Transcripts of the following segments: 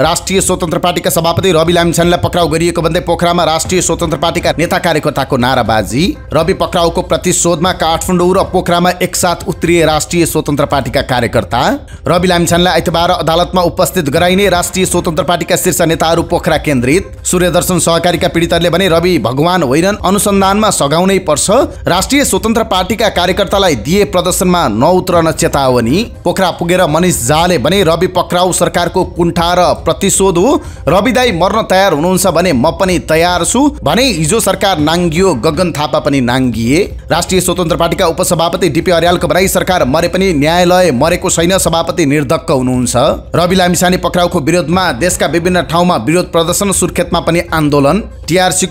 राष्ट्रिय स्वतन्त्र पार्टीका सभापति रवि लामिछानेलाई पक्राउ गरिएको भन्दै पोखरामा राष्ट्रिय स्वतन्त्र पार्टीका नेता कार्यकर्ताको नाराबाजी रवि पक्राउको प्रतिशोधमा काठमाडौँ र पोखरामा एकसाथ उत्रिए राष्ट्रिय स्वतन्त्र पार्टीका कार्यकर्ता रवि लामिछानेलाई आइतबार अदालतमा उपस्थित गराइने राष्ट्रिय स्वतन्त्र पार्टीका शीर्ष नेताहरू पोखरा केन्द्रित सूर्यदर्शन सहकारीका पीडितहरूले भने रवि भगवान होइनन् अनुसन्धानमा सघाउनै पर्छ राष्ट्रिय स्वतन्त्र पार्टीका कार्यकर्तालाई दिए प्रदर्शनमा नउत्रन चेतावनी पोखरा पुगेर मनिष झाले भने रवि पक्राउ सरकारको कुण्ठा र प्रतिशोध हो रविदाई मर्न तयार हुनुहुन्छ भने म पनि तयार छु भने हिजो सरकार नाङ्गियो गगन थापा पनि नाङ्गिए राष्ट्रिय स्वतन्त्र पार्टीका उपसभापति डिपी अर्यालको भनाई सरकार मरे पनि न्यायालय मरेको छैन सभापति निर्धक्क हुनुहुन्छ रवि लामिसाने पक्राउको विरोधमा देशका विभिन्न ठाउँमा विरोध प्रदर्शन सुर्खेतमा पनि आन्दोलन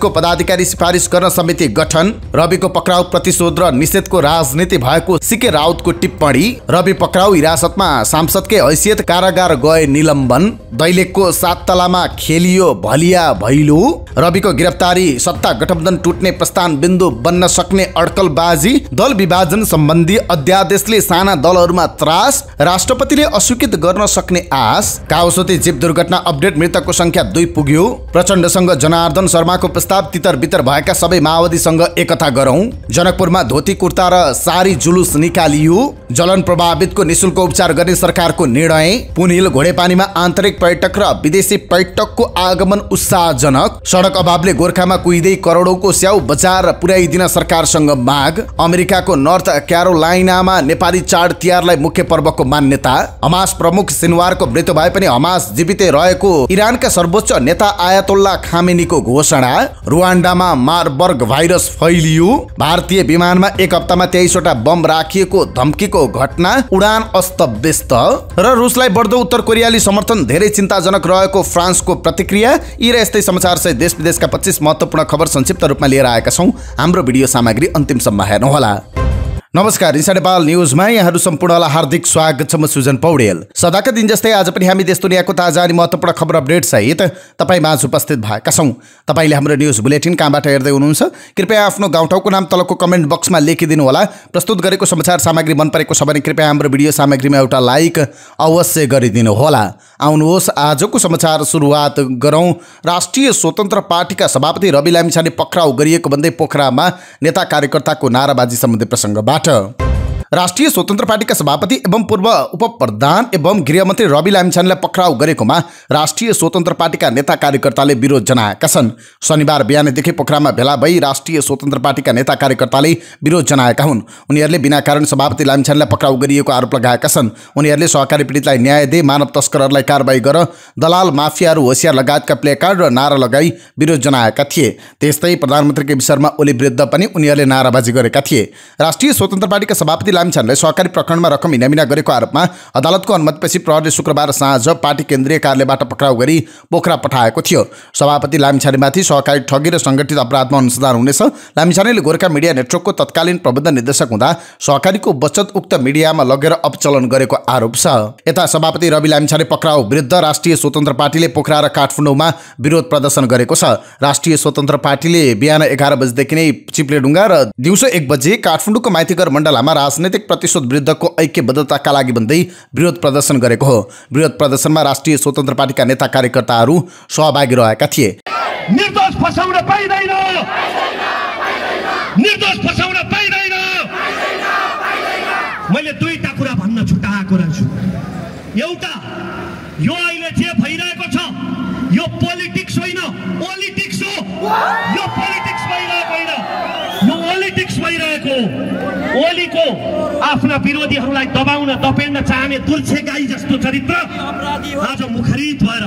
को पदाधिकारी सिफारिस गर्न समिति गठन रविको पक्राउ प्रतिशोध र निषेधको राजनीति भएको सिके राउतको टिप्पणी रवि पक्राउ हिरासतमा सांसदकै हैसियत कारागार गए निलम्बन दैले विधेयकको सात तलामा खेलियो भलिया भैलो रविको गिरफ्तारी सत्ता गठबन्धन टुट्ने प्रस्थान बिन्दु बन्न सक्ने अड्कलबाजी दल विभाजन सम्बन्धी अध्यादेशले साना दलहरूमा त्रास राष्ट्रपतिले अस्वीकृत गर्न सक्ने आश काउसोती जीव दुर्घटना अपडेट मृतकको संख्या दुई पुग्यो प्रचण्डसँग जनार्दन शर्माको प्रस्ताव तितर बितर भएका सबै माओवादीसँग एकता गरौं जनकपुरमा धोती कुर्ता र सारी जुलुस निकालियो जलन प्रभावितको निशुल्क उपचार गर्ने सरकारको निर्णय पुनिल घोडेपानीमा आन्तरिक पर्यटक पर्यटक र विदेशी पर्यटकको आगमन उत्साहजनक सडक अभावले गोर्खामा कुहिँदै करोडौँको स्याउ बजार पुर्याइदिन सरकारसँग माग अमेरिकाको नर्थ क्यारोलाइनामा नेपाली चाड तिहारलाई मुख्य पर्वको मान्यता हमास प्रमुख सिनवारको मृत्यु भए पनि हमास जीवितै रहेको इरानका सर्वोच्च नेता आयातोल्ला खामेनीको घोषणा रुवान्डामा मार्बर्ग भाइरस फैलियो भारतीय विमानमा एक हप्तामा तेइसवटा बम राखिएको धम्कीको घटना उडान अस्त व्यस्त र रुसलाई बढ्दो उत्तर कोरियाली समर्थन धेरै चिन्ता चिन्ताजनक रहेको फ्रान्सको प्रतिक्रिया यी र यस्तै सहित देश विदेशका पच्चिस महत्त्वपूर्ण खबर संक्षिप्त रूपमा लिएर आएका छौँ हाम्रो भिडियो सामग्री अन्तिमसम्म हेर्नुहोला नमस्कार इन्सा नेपाल न्युजमा यहाँहरू सम्पूर्णलाई हार्दिक स्वागत छ म सुजन पौडेल सदाका दिन जस्तै आज पनि हामी देश दुनियाँको ताजा अनि महत्त्वपूर्ण खबर अपडेटसहित तपाईँ माझ उपस्थित भएका छौँ तपाईँले हाम्रो न्युज बुलेटिन कहाँबाट हेर्दै हुनुहुन्छ कृपया आफ्नो गाउँठाउँको नाम तलको कमेन्ट बक्समा लेखिदिनु होला प्रस्तुत गरेको समाचार सामग्री मन परेको छ भने कृपया हाम्रो भिडियो सामग्रीमा एउटा लाइक अवश्य गरिदिनु होला आउनुहोस् आजको समाचार सुरुवात गरौँ राष्ट्रिय स्वतन्त्र पार्टीका सभापति रवि लामिछाने पक्राउ गरिएको भन्दै पोखरामा नेता कार्यकर्ताको नाराबाजी सम्बन्धी प्रसङ्गबाट water. राष्ट्रिय स्वतन्त्र पार्टीका सभापति एवं पूर्व उपप्रधान एवं गृहमन्त्री रवि लामिछानेलाई पक्राउ गरेकोमा राष्ट्रिय स्वतन्त्र पार्टीका नेता कार्यकर्ताले विरोध जनाएका छन् शनिबार बिहानदेखि पोखरामा भेला भई राष्ट्रिय स्वतन्त्र पार्टीका नेता कार्यकर्ताले विरोध जनाएका हुन् उनीहरूले बिना कारण सभापति लामिछानेलाई पक्राउ गरिएको आरोप लगाएका छन् उनीहरूले सहकारी पीडितलाई न्याय दिए मानव तस्करहरूलाई कारवाही गर दलाल माफियाहरू होसियार लगायतका प्लेकार्ड र नारा लगाई विरोध जनाएका थिए त्यस्तै प्रधानमन्त्रीकै विषयमा ओली विरुद्ध पनि उनीहरूले नाराबाजी गरेका थिए राष्ट्रिय स्वतन्त्र पार्टीका सभापति इस्लामचन्दलाई सहकारी प्रकरणमा रकम हिनामिना गरेको आरोपमा अदालतको अनुमतिपछि प्रहरले शुक्रबार साँझ पार्टी केन्द्रीय कार्यालयबाट पक्राउ गरी पोखरा पठाएको थियो सभापति लामिछानेमाथि सहकारी ठगी र सङ्गठित अपराधमा अनुसन्धान हुनेछ लामिछानेले गोर्खा मिडिया नेटवर्कको तत्कालीन प्रबन्ध निर्देशक हुँदा सहकारीको बचत उक्त मिडियामा लगेर अपचलन गरेको आरोप छ यता सभापति रवि लामिछाने पक्राउ विरुद्ध राष्ट्रिय स्वतन्त्र पार्टीले पोखरा र काठमाडौँमा विरोध प्रदर्शन गरेको छ राष्ट्रिय स्वतन्त्र पार्टीले बिहान एघार बजेदेखि नै चिप्लेडुङ्गा र दिउँसो एक बजे काठमाडौँको माइतीघर मण्डलामा राजनैतिक राजनैतिक प्रतिशोध विरुद्धको ऐक्यबद्धताका लागि भन्दै विरोध प्रदर्शन गरेको हो विरोध प्रदर्शनमा राष्ट्रिय स्वतन्त्र पार्टीका नेता कार्यकर्ताहरू सहभागी रहेका थिए निर्दोष फसाउन पाइँदैन निर्दोष फसाउन पाइँदैन मैले दुईटा कुरा भन्न छुटाएको रहेछु एउटा यो अहिले जे भइरहेको छ यो पोलिटिक्स होइन पोलिटिक्स हो यो गरेको ओलीको आफ्ना विरोधीहरूलाई दबाउन दपेड्न चाहने दुर्छे गाई जस्तो चरित्र आज मुखरित भएर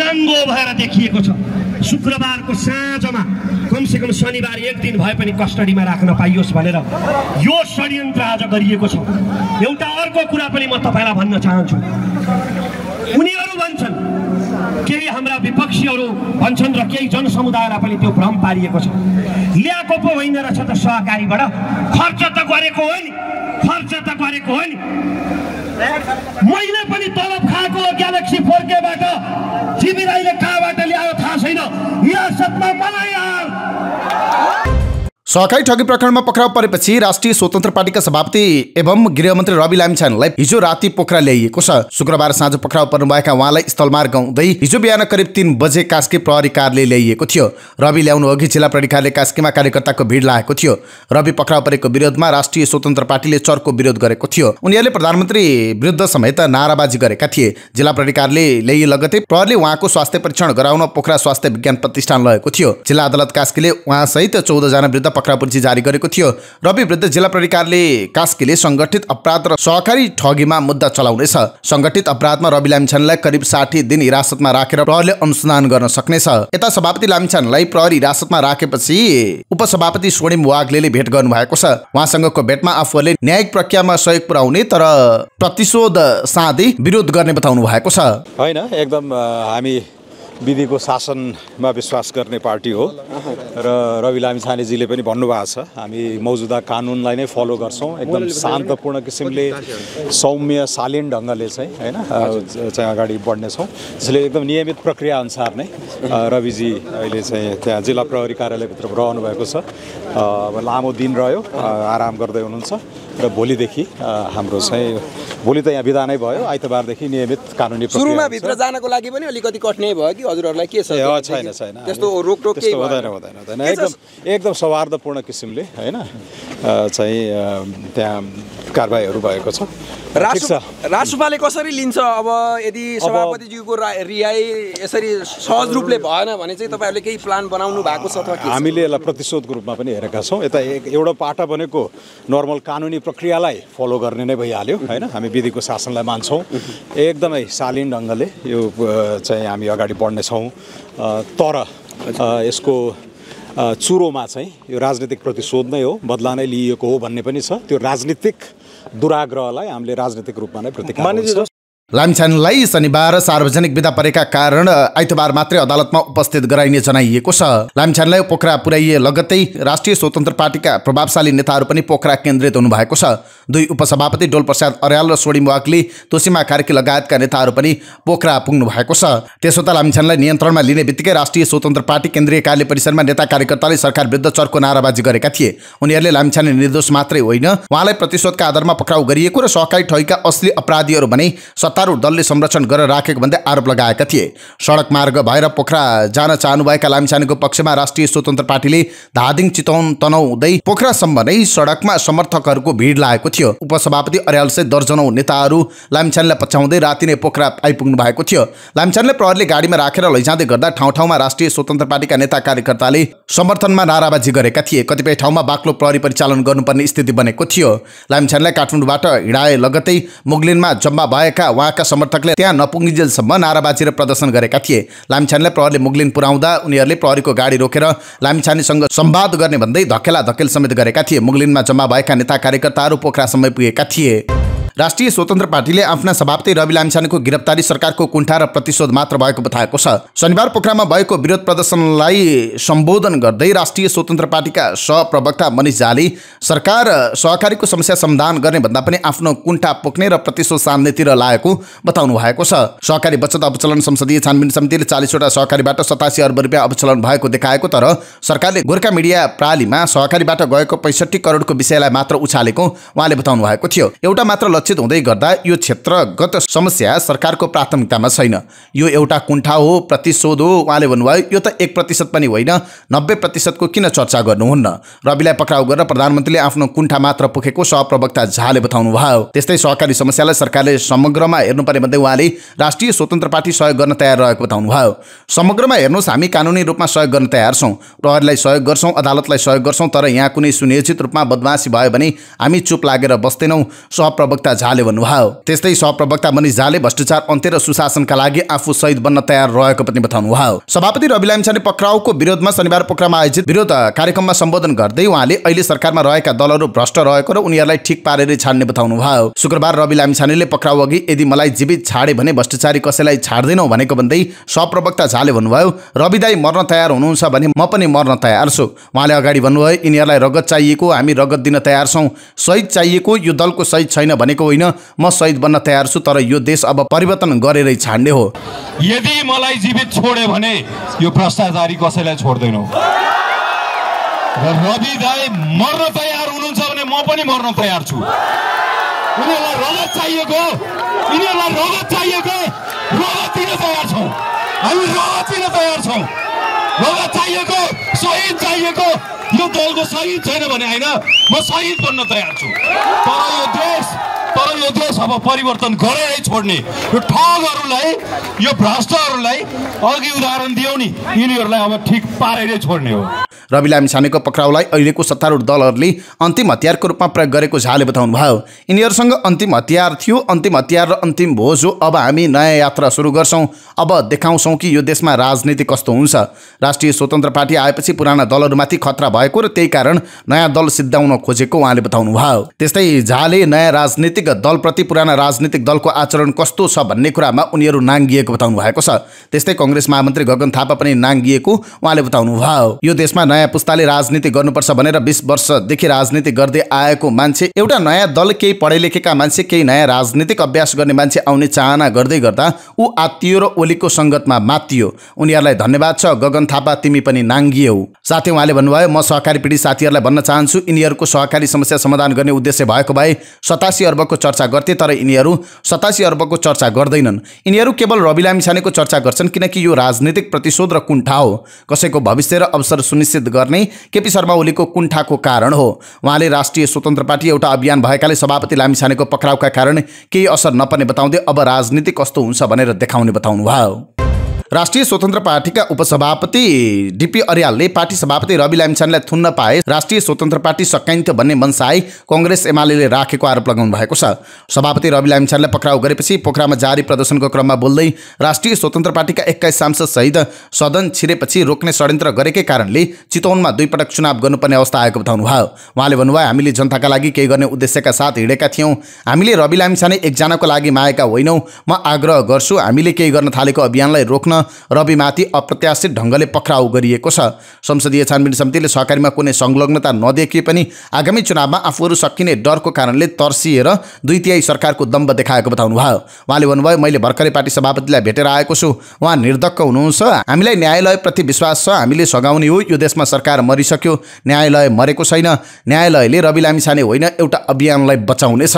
नाङ्गो भएर देखिएको छ शुक्रबारको साँझमा कमसेकम शनिबार एक दिन भए पनि कस्टडीमा राख्न पाइयोस् भनेर यो षड्यन्त्र आज गरिएको छ एउटा अर्को कुरा पनि म तपाईँलाई भन्न चाहन्छु उनीहरू भन्छन् केही हाम्रा विपक्षीहरू भन्छन् र केही जनसमुदायलाई पनि त्यो भ्रम पारिएको छ ल्याएको पो होइन रहेछ त सहकारीबाट खर्च त गरेको हो नि खर्च त गरेको हो नि मैले पनि तलब खाएको हो ग्यालेक्सी फोर केबाट राईले कहाँबाट ल्यायो थाहा छैन यहाँ सत्ता मलाई सहकारी ठगी प्रकरणमा पक्राउ परेपछि राष्ट्रिय स्वतन्त्र पार्टीका सभापति एवं गृहमन्त्री रवि लामिछानलाई हिजो राति पोखरा ल्याइएको छ शुक्रबार साँझ पक्राउ पर्नुभएका उहाँलाई स्थलमार्ग हुँदै हिजो बिहान करिब तिन बजे कास्की प्रहरी कार्यालय ल्याइएको थियो रवि ल्याउनु अघि जिल्ला प्रहरी कार्यालय कास्कीमा कार्यकर्ताको भिड लागेको थियो रवि पक्राउ परेको विरोधमा राष्ट्रिय स्वतन्त्र पार्टीले चर्को विरोध गरेको थियो उनीहरूले प्रधानमन्त्री विरुद्ध समेत नाराबाजी गरेका थिए जिल्ला प्रहरी कार्यालय ल्याइ लगतै प्रहरीले उहाँको स्वास्थ्य परीक्षण गराउन पोखरा स्वास्थ्य विज्ञान प्रतिष्ठान लगेको थियो जिल्ला अदालत कास्कीले उहाँसहित चौधजना विरुद्ध पक्रापुन्ची जारी गरेको थियो रवि विरुद्ध जिल्ला प्रधिकारले कास्कीले सङ्गठित अपराध र सहकारी ठगीमा मुद्दा चलाउनेछ सङ्गठित अपराधमा रवि लामिछानलाई करिब साठी दिन हिरासतमा राखेर प्रहरीले अनुसन्धान गर्न सक्नेछ यता सभापति लामिछानलाई प्रहरी हिरासतमा राखेपछि उपसभापति स्वर्णिम वाग्ले भेट गर्नु भएको छ उहाँसँगको भेटमा आफूहरूले न्यायिक प्रक्रियामा सहयोग पुर्याउने तर प्रतिशोध साँधै विरोध गर्ने बताउनु भएको छ होइन एकदम हामी विधिको शासनमा विश्वास गर्ने पार्टी हो र रवि लामिछानेजीले पनि भन्नुभएको छ हामी मौजुदा कानुनलाई नै फलो गर्छौँ एकदम शान्तपूर्ण किसिमले सौम्य शालीन ढङ्गले चाहिँ होइन चाहिँ अगाडि बढ्नेछौँ त्यसले एकदम नियमित प्रक्रियाअनुसार नै रविजी अहिले चाहिँ त्यहाँ जिल्ला प्रहरी कार्यालयभित्र भएको छ अब लामो दिन रह्यो आराम गर्दै हुनुहुन्छ र भोलिदेखि हाम्रो चाहिँ भोलि त यहाँ विधानै नै भयो आइतबारदेखि नियमित कानुनी सुरुमा भित्र जानको लागि पनि अलिकति कठिनाइ भयो कि हजुरहरूलाई के छ छैन छैन त्यस्तो रोकटोक हुँदैन हुँदैन हुँदैन एकदम एकदम सौहार्दपूर्ण किसिमले होइन चाहिँ त्यहाँ कारवाहीहरू भएको छ राजसभाले कसरी लिन्छ अब यदि सभापतिज्यूको रिहाई यसरी सहज रूपले भएन भने चाहिँ तपाईँहरूले केही प्लान बनाउनु भएको छ हामीले यसलाई प्रतिशोधको रूपमा पनि हेरेका छौँ यता एउटा पाटा भनेको नर्मल कानुनी प्रक्रियालाई फलो गर्ने नै भइहाल्यो होइन हामी विधिको शासनलाई मान्छौँ एकदमै शालीन ढङ्गले यो चाहिँ हामी अगाडि बढ्नेछौँ तर यसको चुरोमा चाहिँ यो राजनीतिक प्रतिशोध नै हो बदला नै लिइएको हो भन्ने पनि छ त्यो राजनीतिक दुराग्रहलाई हामीले राजनीतिक रूपमा नै प्रतिकार लामिछानेलाई शनिबार सार्वजनिक विदा परेका कारण आइतबार मात्रै अदालतमा उपस्थित गराइने जनाइएको छ लामिछानेलाई पोखरा पुर्याइए लगत्तै राष्ट्रिय स्वतन्त्र पार्टीका प्रभावशाली नेताहरू पनि पोखरा केन्द्रित हुनुभएको छ दुई उपसभापति डोलप्रसाद अर्याल र सोडी मुवाकली तोसीमा कार्की लगायतका नेताहरू पनि पोखरा पुग्नु भएको छ त्यसो त लामिछानेलाई नियन्त्रणमा लिने बित्तिकै राष्ट्रिय स्वतन्त्र पार्टी केन्द्रीय कार्य परिसरमा नेता कार्यकर्ताले सरकार विरुद्ध चर्को नाराबाजी गरेका थिए उनीहरूले लामिछाने निर्दोष मात्रै होइन उहाँलाई प्रतिशोधका आधारमा पक्राउ गरिएको र सहकारी ठैका असली अपराधीहरू भने सत्तारूढ दलले संरक्षण गरेर राखेको भन्दै आरोप लगाएका थिए सडक मार्ग भएर पोखरा जान चाहनुभएका लामिछानेको पक्षमा राष्ट्रिय स्वतन्त्र पार्टीले धादिङ चितौन तनाउँदै पोखरासम्म नै सडकमा समर्थकहरूको भिड लागेको थियो उपसभापति अर्यालसे दर्जनौ नेताहरू लामिछानेलाई पछ्याउँदै राति नै पोखरा आइपुग्नु भएको थियो लामिछानेले प्रहरीले गाडीमा राखेर लैजाँदै गर्दा ठाउँ ठाउँमा राष्ट्रिय स्वतन्त्र पार्टीका नेता कार्यकर्ताले समर्थनमा नाराबाजी गरेका थिए कतिपय ठाउँमा बाक्लो प्रहरी परिचालन गर्नुपर्ने स्थिति बनेको थियो लामिछानेलाई काठमाडौँबाट हिँडाए लगतै मुगलिनमा जम्मा भएका उहाँका समर्थकले त्यहाँ नपुग्नेजेलसम्म नाराबाजी र प्रदर्शन गरेका थिए लामिछानेलाई प्रहरीले मुगलिन पुर्याउँदा उनीहरूले प्रहरीको गाडी रोकेर लामिछानेसँग सम्वाद गर्ने भन्दै धकेला धकेल समेत गरेका थिए मुगलिनमा जम्मा भएका नेता कार्यकर्ताहरू पोखरासम्म पुगेका थिए राष्ट्रिय स्वतन्त्र पार्टीले आफ्ना सभापति रवि लामिछानेको गिरफ्तारी सरकारको कुण्ठा र प्रतिशोध मात्र भएको बताएको छ शनिबार पोखरामा भएको विरोध प्रदर्शनलाई सम्बोधन गर्दै राष्ट्रिय स्वतन्त्र पार्टीका सहप्रवक्ता मनिष झाली सरकार सहकारीको समस्या समाधान गर्ने भन्दा पनि आफ्नो कुण्ठा पोख्ने र प्रतिशोध साम्नेतिर लागेको बताउनु भएको छ सहकारी बचत अवचलन संसदीय छानबिन समितिले चालिसवटा सहकारीबाट सतासी अर्ब रुपियाँ अवचलन भएको देखाएको तर सरकारले गोर्खा मिडिया प्रणालीमा सहकारीबाट गएको पैँसठी करोडको विषयलाई मात्र उछालेको उहाँले बताउनु भएको थियो एउटा मात्र सुरक्षित हुँदै गर्दा यो क्षेत्रगत समस्या सरकारको प्राथमिकतामा छैन यो एउटा कुण्ठा हो प्रतिशोध हो उहाँले भन्नुभयो यो त एक प्रतिशत पनि होइन नब्बे प्रतिशतको किन चर्चा गर्नुहुन्न रविलाई पक्राउ गरेर प्रधानमन्त्रीले आफ्नो कुण्ठा मात्र पुगेको सहप्रवक्ता झाले बताउनु भयो त्यस्तै सहकारी समस्यालाई सरकारले समग्रमा हेर्नु पर्ने भन्दै उहाँले राष्ट्रिय स्वतन्त्र पार्टी सहयोग गर्न तयार रहेको बताउनु भयो समग्रमा हेर्नुहोस् हामी कानुनी रूपमा सहयोग गर्न तयार छौँ प्रहरीलाई सहयोग गर्छौँ अदालतलाई सहयोग गर्छौँ तर यहाँ कुनै सुनियोजित रूपमा बदमासी भयो भने हामी चुप लागेर बस्दैनौँ सहप्रवक्ता प्रवक्ता झाले भन्नुभयो त्यस्तै सहप्रवक्ता मनिष झाले भ्रष्टाचार अन्त्य र सुशासनका लागि आफू शहीद बन्न तयार रहेको पनि बताउनु भयो सभापति रवि लामिछाने पक्राउको विरोधमा शनिबार पोखरामा आयोजित विरोध कार्यक्रममा सम्बोधन गर्दै उहाँले अहिले सरकारमा रहेका दलहरू भ्रष्ट रहेको र उनीहरूलाई ठिक पारेर छाड्ने बताउनु भयो शुक्रबार रवि लामिछानेले पक्राउ अघि यदि मलाई जीवित छाडे भने भ्रष्टाचारी कसैलाई छाड्दैनौ भनेको भन्दै सहप्रवक्ता झाले भन्नुभयो रवि दाई मर्न तयार हुनुहुन्छ भने म पनि मर्न तयार छु उहाँले अगाडि भन्नुभयो यिनीहरूलाई रगत चाहिएको हामी रगत दिन तयार छौँ सहित चाहिएको यो दलको सहित छैन भने भनेको होइन म सहिद बन्न तयार छु तर यो देश अब परिवर्तन गरेरै छाड्ने हो यदि मलाई जीवित छोड्यो भने यो भ्रष्टाचारी कसैलाई छोड्दैनौ रवि दाई मर्न तयार हुनुहुन्छ भने म पनि मर्न तयार छु उनीहरूलाई रगत चाहिएको यिनीहरूलाई रगत चाहिएको रगत दिन तयार छौँ हामी रगत दिन तयार छौँ रगत चाहिएको सहिद चाहिएको यो दलको सहिद छैन भने होइन म सहिद बन्न तयार छु तर यो देश तर यो देश अब परिवर्तन गरेरै छोड्ने यो ठगहरूलाई यो भ्रष्टहरूलाई अघि उदाहरण दियो नि यिनीहरूलाई अब ठिक पारेरै छोड्ने हो रवि लामिछानेको पक्राउलाई अहिलेको सत्तारूढ दलहरूले अन्तिम हतियारको रूपमा प्रयोग गरेको झाले बताउनु भयो यिनीहरूसँग अन्तिम हतियार थियो अन्तिम हतियार र अन्तिम भोज हो अब हामी नयाँ यात्रा सुरु गर्छौँ अब देखाउँछौँ कि यो देशमा राजनीति कस्तो हुन्छ राष्ट्रिय स्वतन्त्र पार्टी आएपछि पुराना दलहरूमाथि खतरा भएको र त्यही कारण नयाँ दल सिद्धाउन खोजेको उहाँले बताउनु भयो त्यस्तै झाले नयाँ राजनीति राजनीतिक दलप्रति पुराना राजनीतिक दलको आचरण कस्तो छ भन्ने कुरामा उनीहरू नाङ्गिएको बताउनु भएको छ त्यस्तै कङ्ग्रेस महामन्त्री गगन थापा पनि नाङ्गिएको उहाँले बताउनु भयो यो देशमा नयाँ पुस्ताले राजनीति गर्नुपर्छ भनेर बिस वर्षदेखि राजनीति गर्दै आएको मान्छे एउटा नयाँ दल केही पढे लेखेका मान्छे केही नयाँ राजनीतिक अभ्यास गर्ने मान्छे आउने चाहना गर्दै गर्दा ऊ आत्तियो र ओलीको सङ्गतमा मातियो उनीहरूलाई धन्यवाद छ गगन थापा तिमी पनि नाङ्गियौ साथै उहाँले भन्नुभयो म सहकारी पीडित साथीहरूलाई भन्न चाहन्छु यिनीहरूको सहकारी समस्या समाधान गर्ने उद्देश्य भएको भए सतासी अर्ब अर्बको चर्चा गर्थे तर यिनीहरू सतासी अर्बको चर्चा गर्दैनन् यिनीहरू केवल रवि लामिछानेको चर्चा गर्छन् किनकि यो राजनीतिक प्रतिशोध र कुण्ठा हो कसैको भविष्य र अवसर सुनिश्चित गर्ने केपी शर्मा ओलीको कुण्ठाको कारण हो उहाँले राष्ट्रिय स्वतन्त्र पार्टी एउटा अभियान भएकाले सभापति लामिछानेको पक्राउका कारण केही असर नपर्ने बताउँदै अब राजनीति कस्तो हुन्छ भनेर देखाउने बताउनुभयो राष्ट्रिय स्वतन्त्र पार्टीका उपसभापति डिपी अर्यालले पार्टी सभापति रवि लामिछानेलाई थुन्न पाए राष्ट्रिय स्वतन्त्र पार्टी सकाइन्थ्यो भन्ने मनसाई कङ्ग्रेस एमाले राखेको आरोप लगाउनु भएको छ सभापति रवि लामिछानेलाई पक्राउ गरेपछि पोखरामा जारी प्रदर्शनको क्रममा बोल्दै राष्ट्रिय स्वतन्त्र पार्टीका एक्काइस सांसदसहित सदन छिरेपछि रोक्ने षड्यन्त्र गरेकै कारणले चितौनमा दुईपटक चुनाव गर्नुपर्ने अवस्था आएको बताउनु बताउनुभयो उहाँले भन्नुभयो हामीले जनताका लागि केही गर्ने उद्देश्यका साथ हिँडेका थियौँ हामीले रवि लामिछाने एकजनाको लागि मागेका होइनौँ म आग्रह गर्छु हामीले केही गर्न थालेको अभियानलाई रोक्न रविमाथि अप्रत्याशित ढङ्गले पक्राउ गरिएको छ संसदीय छानबिन समितिले सहकारीमा कुनै संलग्नता नदेखिए पनि आगामी चुनावमा आफूहरू सकिने डरको कारणले तर्सिएर दुई तिहाई सरकारको दम्ब देखाएको बताउनुभयो उहाँले भन्नुभयो मैले भर्खरै पार्टी सभापतिलाई भेटेर आएको छु उहाँ निर्धक्क हुनुहुन्छ हामीलाई न्यायालयप्रति विश्वास छ हामीले सघाउने हो यो देशमा सरकार मरिसक्यो न्यायालय मरेको छैन न्यायालयले रवि लामिछाने होइन एउटा अभियानलाई बचाउनेछ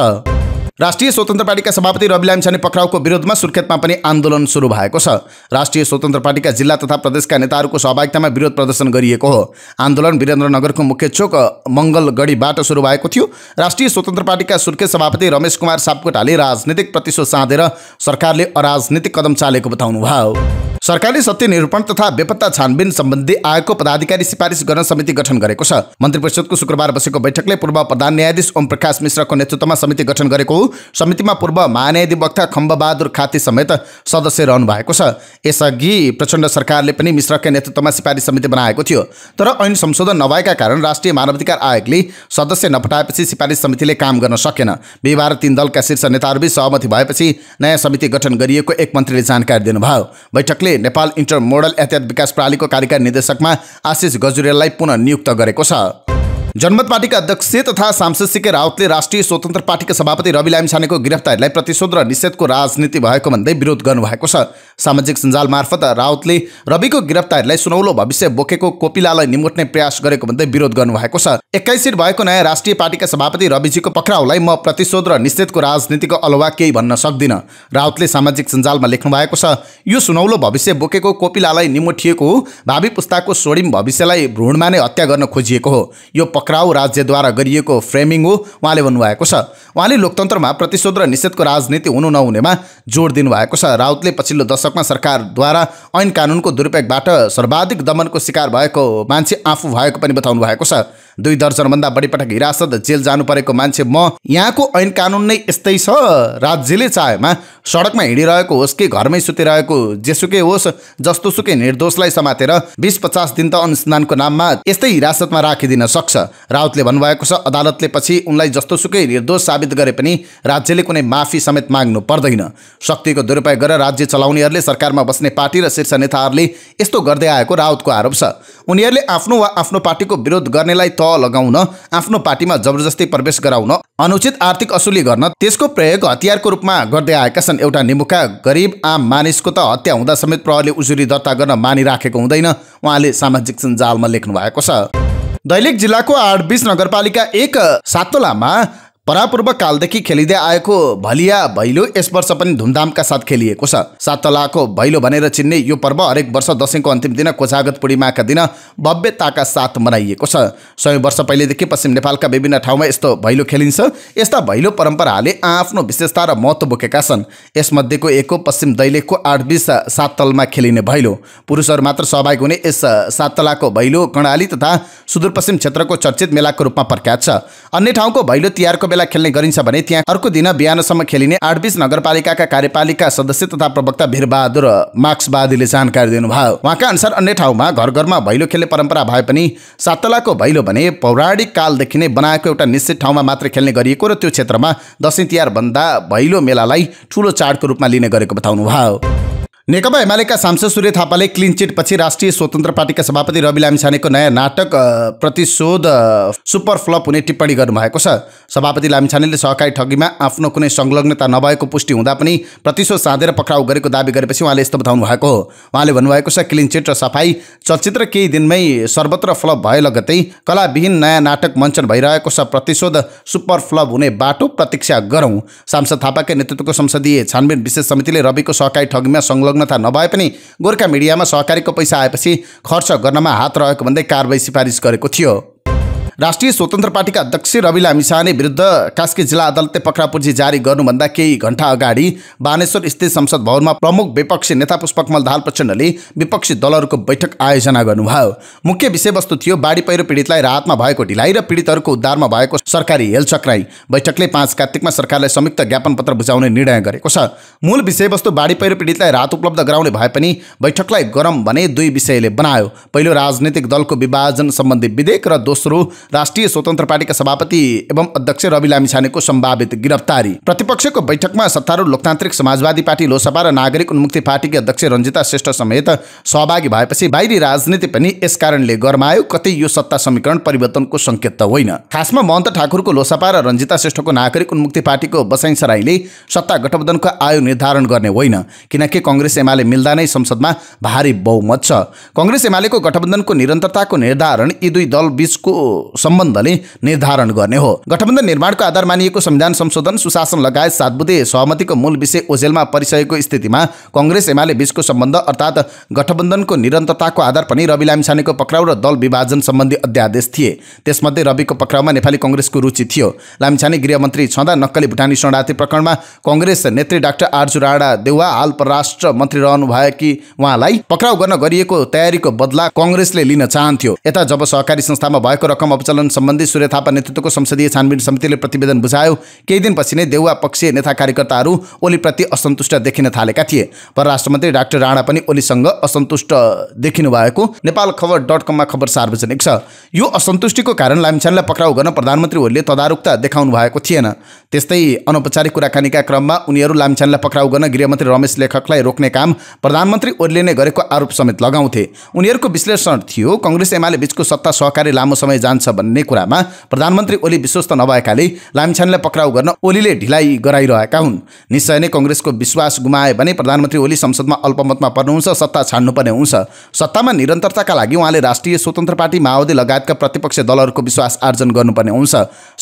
राष्ट्रिय स्वतन्त्र पार्टीका सभापति रवि लामिछाने पक्राउको विरोधमा सुर्खेतमा पनि आन्दोलन सुरु भएको छ राष्ट्रिय स्वतन्त्र पार्टीका जिल्ला तथा प्रदेशका नेताहरूको सहभागितामा विरोध प्रदर्शन गरिएको हो आन्दोलन वीरेन्द्रनगरको मुख्य चोक मङ्गलगढीबाट सुरु भएको थियो राष्ट्रिय स्वतन्त्र पार्टीका सुर्खेत सभापति रमेश कुमार सापकोटाले राजनीतिक प्रतिशोध साँधेर सरकारले अराजनीतिक कदम चालेको बताउनुभयो सरकारले सत्य निरूपण तथा बेपत्ता छानबिन सम्बन्धी आयोगको पदाधिकारी सिफारिस गर्न समिति गठन गरेको छ मन्त्री परिषदको शुक्रबार बसेको बैठकले पूर्व प्रधान न्यायाधीश ओम प्रकाश मिश्रको नेतृत्वमा समिति गठन गरेको हो समितिमा पूर्व महान्यायाधिवक्ता खम्बबहादुर खाती समेत सदस्य रहनु भएको छ यसअघि प्रचण्ड सरकारले पनि मिश्रकै नेतृत्वमा सिफारिस समिति बनाएको थियो तर ऐन संशोधन नभएका कारण राष्ट्रिय मानवाधिकार आयोगले सदस्य नपठाएपछि सिफारिस समितिले काम गर्न सकेन बिहिबार तीन दलका शीर्ष नेताहरूबीच सहमति भएपछि नयाँ समिति गठन गरिएको एक मन्त्रीले जानकारी दिनुभयो बैठकले समितिले नेपाल इन्टर मोडल यातायात विकास प्रणालीको कार्यकारी निर्देशकमा आशिष गजुरेललाई पुनः नियुक्त गरेको छ जनमत पार्टीका अध्यक्ष तथा सांसद सिके राउतले राष्ट्रिय स्वतन्त्र पार्टीका सभापति रवि लामिछानेको गिरफ्तारीलाई प्रतिशोध र निषेधको राजनीति भएको भन्दै विरोध गर्नुभएको छ सामाजिक सञ्जाल मार्फत राउतले रविको गिरफ्तारीलाई सुनौलो भविष्य बोकेको कोपिलालाई निमोट्ने प्रयास गरेको भन्दै विरोध गर्नुभएको छ एक्काइस सिट भएको नयाँ राष्ट्रिय पार्टीका सभापति रविजीको पक्राउलाई म प्रतिशोध र निषेधको राजनीतिको अलवा केही भन्न सक्दिनँ राउतले सामाजिक सञ्जालमा लेख्नु भएको छ यो सुनौलो भविष्य बोकेको कोपिलालाई निमोठिएको हो भावी पुस्ताको स्वर्णिम भविष्यलाई भ्रूणमा नै हत्या गर्न खोजिएको हो यो पक्राउ राज्यद्वारा गरिएको फ्रेमिङ हो उहाँले भन्नुभएको छ उहाँले लोकतन्त्रमा प्रतिशोध र निषेधको राजनीति हुनु नहुनेमा जोड दिनुभएको छ राउतले पछिल्लो दशक दशकमा सरकारद्वारा ऐन कानुनको दुरुपयोगबाट सर्वाधिक दमनको शिकार भएको मान्छे आफू भएको पनि बताउनु भएको छ दुई दर्जनभन्दा बढी पटक हिरासत जेल जानु परेको मान्छे म यहाँको ऐन कानुन नै यस्तै छ राज्यले चाहेमा सडकमा हिँडिरहेको होस् कि घरमै सुतिरहेको जेसुकै होस् जस्तोसुकै निर्दोषलाई समातेर बिस पचास दिन त अनुसन्धानको नाममा यस्तै हिरासतमा राखिदिन सक्छ राउतले भन्नुभएको छ अदालतले पछि उनलाई जस्तोसुकै निर्दोष साबित गरे पनि राज्यले कुनै माफी समेत माग्नु पर्दैन शक्तिको दुरुपयोग गरेर राज्य चलाउनेहरूले सरकारमा बस्ने पार्टी र शीर्ष नेताहरूले यस्तो गर्दै आएको राउतको आरोप छ उनीहरूले आफ्नो वा आफ्नो पार्टीको विरोध गर्नेलाई त लगाउन आफ्नो पार्टीमा जबरजस्ती प्रवेश गराउन अनुचित आर्थिक असुली गर्न त्यसको प्रयोग हतियारको रूपमा गर्दै आएका छन् एउटा निमुखा गरिब आम मानिसको त हत्या हुँदा समेत प्रहरले उजुरी दर्ता गर्न मानिराखेको हुँदैन उहाँले सामाजिक सञ्जालमा लेख्नु भएको छ दैलेख जिल्लाको आठ बिस नगरपालिका एक सातोलामा परापूर्व कालदेखि खेलिँदै आएको भलिया भैलो यस वर्ष पनि धुमधामका साथ खेलिएको छ सात तलाको भैलो भनेर चिन्ने यो पर्व हरेक वर्ष दसैँको अन्तिम दिन कोजागत पूर्णिमाका दिन भव्यताका साथ मनाइएको छ सय वर्ष पहिलेदेखि पश्चिम नेपालका विभिन्न ठाउँमा यस्तो भैलो खेलिन्छ यस्ता भैलो परम्पराले आफ्नो विशेषता र महत्त्व बोकेका छन् यसमध्येको एक हो पश्चिम दैलेखको आठ बिस सात तलमा खेलिने भैलो पुरुषहरू मात्र सहभागी हुने यस सात तलाको भैलो कर्णाली तथा सुदूरपश्चिम क्षेत्रको चर्चित मेलाको रूपमा प्रख्यात छ अन्य ठाउँको भैलो तिहारको बेला खेला खेल्ने गरिन्छ भने त्यहाँ अर्को दिन बिहानसम्म खेलिने आडबिस नगरपालिकाका कार्यपालिका सदस्य तथा प्रवक्ता भीरबहादुर मार्क्सवादीले जानकारी दिनुभयो उहाँका अनुसार अन्य ठाउँमा घर घरमा भैलो खेल्ने परम्परा भए पनि सातलाको भैलो भने पौराणिक कालदेखि नै बनाएको एउटा निश्चित ठाउँमा मात्र खेल्ने गरिएको र त्यो क्षेत्रमा दसैँ तिहारभन्दा भैलो मेलालाई ठुलो चाडको रूपमा लिने गरेको बताउनुभयो नेकपा एमालेका सांसद सूर्य थापाले क्लिन चिटपछि राष्ट्रिय स्वतन्त्र पार्टीका सभापति रवि लामिछानेको नयाँ नाटक प्रतिशोध सुपर फ्लप हुने टिप्पणी गर्नुभएको छ सभापति लामिछानेले सहकारी ठगीमा आफ्नो कुनै संलग्नता नभएको पुष्टि हुँदा पनि प्रतिशोध साँधेर पक्राउ गरेको दावी गरेपछि उहाँले यस्तो बताउनु भएको हो उहाँले भन्नुभएको छ क्लिन चिट र सफाई चलचित्र केही दिनमै सर्वत्र फ्लप भए लगत्तै कलाविहीन नयाँ नाटक मञ्चन भइरहेको छ प्रतिशोध सुपर फ्लप हुने बाटो प्रतीक्षा गरौँ सांसद थापाकै नेतृत्वको संसदीय छानबिन विशेष समितिले रविको सहकारी ठगीमा संलग्न संलग्नता नभए पनि गोर्खा मिडियामा सहकारीको पैसा आएपछि खर्च गर्नमा हात रहेको भन्दै कारवाही सिफारिस गरेको थियो राष्ट्रिय स्वतन्त्र पार्टीका अध्यक्ष रवि लामिछाने विरुद्ध कास्की जिल्ला अदालतले पक्रापुर्जी जारी गर्नुभन्दा केही घण्टा अगाडि बानेश्वर स्थित संसद भवनमा प्रमुख विपक्षी नेता पुष्पकमल दाहाल प्रचण्डले विपक्षी दलहरूको बैठक आयोजना गर्नुभयो मुख्य विषयवस्तु थियो बाढी पहिरो पीडितलाई राहतमा भएको ढिलाइ र पीडितहरूको उद्धारमा भएको सरकारी हेलचक्राई बैठकले पाँच कार्तिकमा सरकारलाई संयुक्त ज्ञापन पत्र बुझाउने निर्णय गरेको छ मूल विषयवस्तु बाढी पहिरो पीडितलाई राहत उपलब्ध गराउने भए पनि बैठकलाई गरम भने दुई विषयले बनायो पहिलो राजनीतिक दलको विभाजन सम्बन्धी विधेयक र दोस्रो राष्ट्रिय स्वतन्त्र पार्टीका सभापति एवं अध्यक्ष रवि लामिछानेको सम्भावित गिरफ्तारी प्रतिपक्षको बैठकमा सत्तारूढ लोकतान्त्रिक समाजवादी पार्टी लोसपा र नागरिक उन्मुक्ति पार्टीकी अध्यक्ष रञ्जिता श्रेष्ठ समेत सहभागी भएपछि बाहिरी राजनीति पनि यस कारणले गर्मायो कतै यो सत्ता समीकरण परिवर्तनको सङ्केत त होइन खासमा महन्त ठाकुरको लोसपा र रञ्जिता श्रेष्ठको नागरिक उन्मुक्ति पार्टीको बसाइसराईले सत्ता गठबन्धनको आयु निर्धारण गर्ने होइन किनकि कङ्ग्रेस एमाले मिल्दा नै संसदमा भारी बहुमत छ कङ्ग्रेस एमालेको गठबन्धनको निरन्तरताको निर्धारण यी दुई दल बीचको सम्बन्धले निर्धारण गर्ने हो गठबन्धन निर्माणको आधार मानिएको संविधान संशोधन सुशासन लगायत सातबुधे सहमतिको मूल विषय ओझेलमा परिसकेको स्थितिमा कङ्ग्रेस एमाले बीचको सम्बन्ध अर्थात् गठबन्धनको निरन्तरताको आधार पनि रवि लामिछानेको पक्राउ र दल विभाजन सम्बन्धी अध्यादेश थिए त्यसमध्ये रविको पक्राउमा नेपाली कङ्ग्रेसको रुचि थियो लामिछाने गृहमन्त्री छँदा नक्कली भुटानी शरणार्थी प्रकरणमा कङ्ग्रेस नेत्री डाक्टर आर्जु राणा देउवा हाल परराष्ट्र मन्त्री रहनु रहनुभएकी उहाँलाई पक्राउ गर्न गरिएको तयारीको बदला कङ्ग्रेसले लिन चाहन्थ्यो यता जब सहकारी संस्थामा भएको रकम सञ्चालन सम्बन्धी सूर्य थापा नेतृत्वको संसदीय छानबिन समितिले प्रतिवेदन बुझायो केही दिनपछि नै देउवा पक्षीय नेता कार्यकर्ताहरू ओलीप्रति असन्तुष्ट देखिन थालेका थिए परराष्ट्र मन्त्री डाक्टर राणा पनि ओलीसँग असन्तुष्ट देखिनु भएको नेपाल खबर डट कममा खबर सार्वजनिक छ यो असन्तुष्टिको कारण लामिछानलाई पक्राउ गर्न प्रधानमन्त्री ओलीले तदारुकता देखाउनु भएको थिएन त्यस्तै अनौपचारिक कुराकानीका क्रममा उनीहरू लामिछानलाई पक्राउ गर्न गृहमन्त्री रमेश लेखकलाई रोक्ने काम प्रधानमन्त्री ओलीले नै गरेको आरोप समेत लगाउँथे उनीहरूको विश्लेषण थियो कङ्ग्रेस एमाले बीचको सत्ता सहकारी लामो समय जान्छ भन्ने कुरामा प्रधानमन्त्री ओली विश्वस्त नभएकाले लामिछानेलाई पक्राउ गर्न ओलीले ढिलाइ गराइरहेका हुन् निश्चय नै कङ्ग्रेसको विश्वास गुमाए भने प्रधानमन्त्री ओली संसदमा अल्पमतमा पर्नुहुन्छ सत्ता छाड्नुपर्ने हुन्छ सत्तामा निरन्तरताका लागि उहाँले राष्ट्रिय स्वतन्त्र पार्टी माओवादी लगायतका प्रतिपक्ष दलहरूको विश्वास आर्जन गर्नुपर्ने हुन्छ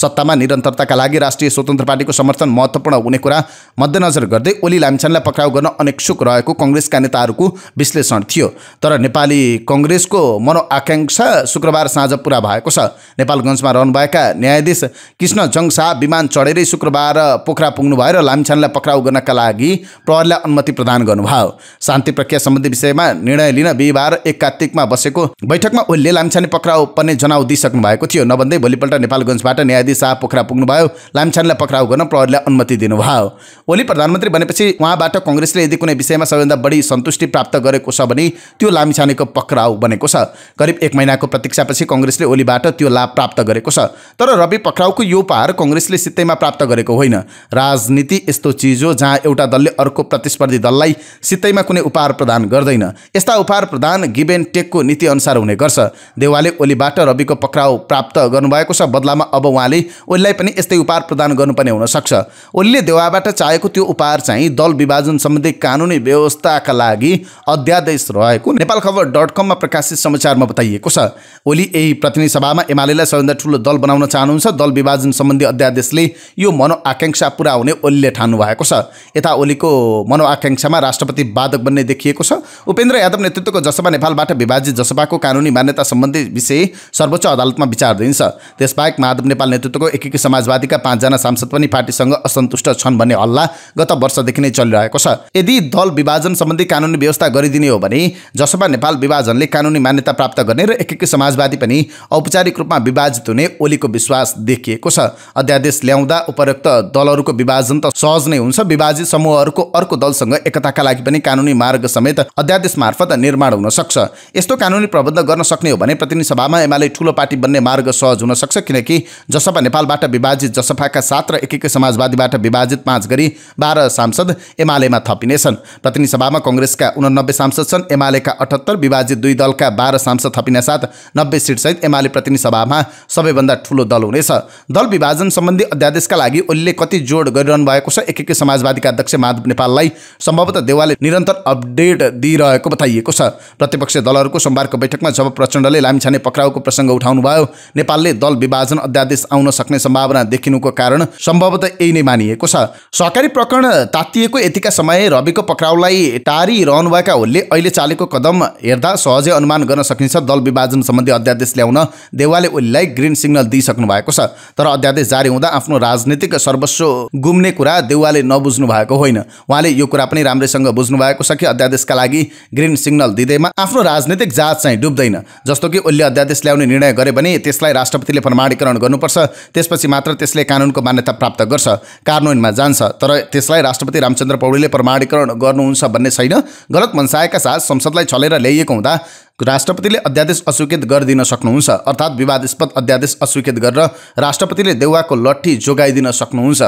सत्तामा निरन्तरताका लागि राष्ट्रिय स्वतन्त्र पार्टीको समर्थन महत्त्वपूर्ण हुने कुरा मध्यनजर गर्दै ओली लामिछानेलाई पक्राउ गर्न अनेक्षुक रहेको कङ्ग्रेसका नेताहरूको विश्लेषण थियो तर नेपाली कङ्ग्रेसको मनोआकाङ्क्षा शुक्रबार साँझ पुरा भएको छ नेपालगञ्जमा रहनुभएका न्यायाधीश कृष्ण जङ शाह विमान चढेरै शुक्रबार पोखरा पुग्नुभयो र लामिछानलाई पक्राउ गर्नका लागि प्रहरीलाई अनुमति प्रदान गर्नुभयो शान्ति प्रक्रिया सम्बन्धी विषयमा निर्णय लिन बिहिबार एक कार्तिकमा बसेको बैठकमा ओलीले लामिछाने पक्राउ पर्ने जनाउ दिइसक्नु भएको थियो नभन्दै भोलिपल्ट नेपालगञ्जबाट न्यायाधीश शाह पोखरा पुग्नुभयो लामिछानलाई पक्राउ गर्न प्रहरीलाई अनुमति दिनुभयो ओली प्रधानमन्त्री बनेपछि उहाँबाट कङ्ग्रेसले यदि कुनै विषयमा सबैभन्दा बढी सन्तुष्टि प्राप्त गरेको छ भने त्यो लामिछानेको पक्राउ बनेको छ करिब एक महिनाको प्रतीक्षापछि कङ्ग्रेसले ओलीबाट त्यो यो लाभ प्राप्त गरेको छ तर रवि पक्राउको यो पार कङ्ग्रेसले सित्तैमा प्राप्त गरेको होइन राजनीति यस्तो चिज हो जहाँ एउटा दलले अर्को प्रतिस्पर्धी दललाई सित्तैमा कुनै उपहार प्रदान गर्दैन यस्ता उपहार प्रदान गिभ एन्ड टेकको नीतिअनुसार हुने गर्छ देवाले ओलीबाट रविको पक्राउ प्राप्त गर्नुभएको छ बदलामा अब उहाँले ओलीलाई पनि यस्तै उपहार प्रदान गर्नुपर्ने हुनसक्छ ओलीले देवाबाट चाहेको त्यो उपहार चाहिँ दल विभाजन सम्बन्धी कानुनी व्यवस्थाका लागि अध्यादेश रहेको नेपाल खबर डट कममा प्रकाशित समाचारमा बताइएको छ ओली यही प्रतिनिधि सभामा एमालेलाई सबैभन्दा ठुलो दल बनाउन चाहनुहुन्छ दल विभाजन सम्बन्धी अध्यादेशले यो मनोआकाङ्क्षा पुरा हुने ओलीले ठान्नु भएको छ यता ओलीको मनोआकाङ्क्षामा राष्ट्रपति बाधक बन्ने देखिएको छ उपेन्द्र यादव नेतृत्वको जसपा नेपालबाट विभाजित जसपाको कानुनी मान्यता सम्बन्धी विषय सर्वोच्च अदालतमा विचार दिइन्छ त्यसबाहेक माधव नेपाल नेतृत्वको एकीकृत समाजवादीका पाँचजना सांसद पनि पार्टीसँग असन्तुष्ट छन् भन्ने हल्ला गत वर्षदेखि नै चलिरहेको छ यदि दल विभाजन सम्बन्धी कानुनी व्यवस्था गरिदिने हो भने जसपा नेपाल विभाजनले कानुनी मान्यता प्राप्त गर्ने र एकीकृत समाजवादी पनि औपचारिक रूपमा विभाजित हुने ओलीको विश्वास देखिएको छ अध्यादेश ल्याउँदा उपरोक्त दलहरूको विभाजन त सहज नै हुन्छ विभाजित समूहहरूको अर्को दलसँग एकताका लागि पनि कानुनी मार्ग समेत अध्यादेश मार्फत निर्माण हुन सक्छ यस्तो कानुनी प्रबन्ध गर्न सक्ने हो भने प्रतिनिधि सभामा एमाले ठुलो पार्टी बन्ने मार्ग सहज हुन सक्छ किनकि जसपा नेपालबाट विभाजित जसपाका सात र एकीकृत समाजवादीबाट विभाजित पाँच गरी बाह्र सांसद एमालेमा थपिनेछन् प्रतिनिधि सभामा कङ्ग्रेसका उनानब्बे सांसद छन् एमालेका अठहत्तर विभाजित दुई दलका बाह्र सांसद थपिने साथ नब्बे सिटसहित एमाले प्रतिनिधि सभामा सबैभन्दा ठुलो दल हुनेछ दल विभाजन सम्बन्धी अध्यादेशका लागि ओलीले कति जोड गरिरहनु भएको छ एकीकृत समाजवादीका अध्यक्ष माधव नेपाललाई सम्भवतः देवालले निरन्तर अपडेट दिइरहेको बताइएको छ प्रतिपक्ष दलहरूको सोमबारको बैठकमा जब प्रचण्डले लामिछाने पक्राउको प्रसङ्ग उठाउनुभयो नेपालले दल विभाजन अध्यादेश आउन सक्ने सम्भावना देखिनुको कारण सम्भवतः यही नै मानिएको छ सहकारी प्रकरण तातिएको यतिका समय रविको पक्राउलाई टारिरहनुभएका होलले अहिले चालेको कदम हेर्दा सहजै अनुमान गर्न सकिन्छ दल विभाजन सम्बन्धी अध्यादेश ल्याउन देवालले उहाँले उसलाई ग्रिन सिग्नल दिइसक्नु भएको छ तर अध्यादेश जारी हुँदा आफ्नो राजनीतिक सर्वस्व गुम्ने कुरा देउवाले नबुझ्नु भएको होइन उहाँले यो कुरा पनि राम्रैसँग बुझ्नु भएको छ कि अध्यादेशका लागि ग्रिन सिग्नल दिँदैमा आफ्नो राजनीतिक जात चाहिँ डुब्दैन जस्तो कि उसले अध्यादेश ल्याउने निर्णय गरे भने त्यसलाई राष्ट्रपतिले प्रमाणीकरण गर्नुपर्छ त्यसपछि मात्र त्यसले कानुनको मान्यता प्राप्त गर्छ कानुनमा जान्छ तर त्यसलाई राष्ट्रपति रामचन्द्र पौडेलले प्रमाणीकरण गर्नुहुन्छ भन्ने छैन गलत मनसाएका साथ संसदलाई छलेर ल्याइएको हुँदा राष्ट्रपतिले अध्यादेश अस्वीकृत गरिदिन सक्नुहुन्छ अर्थात् विवादस्पद अध्यादेश अस्वीकृत गरेर राष्ट्रपतिले देउवाको लट्ठी जोगाइदिन सक्नुहुन्छ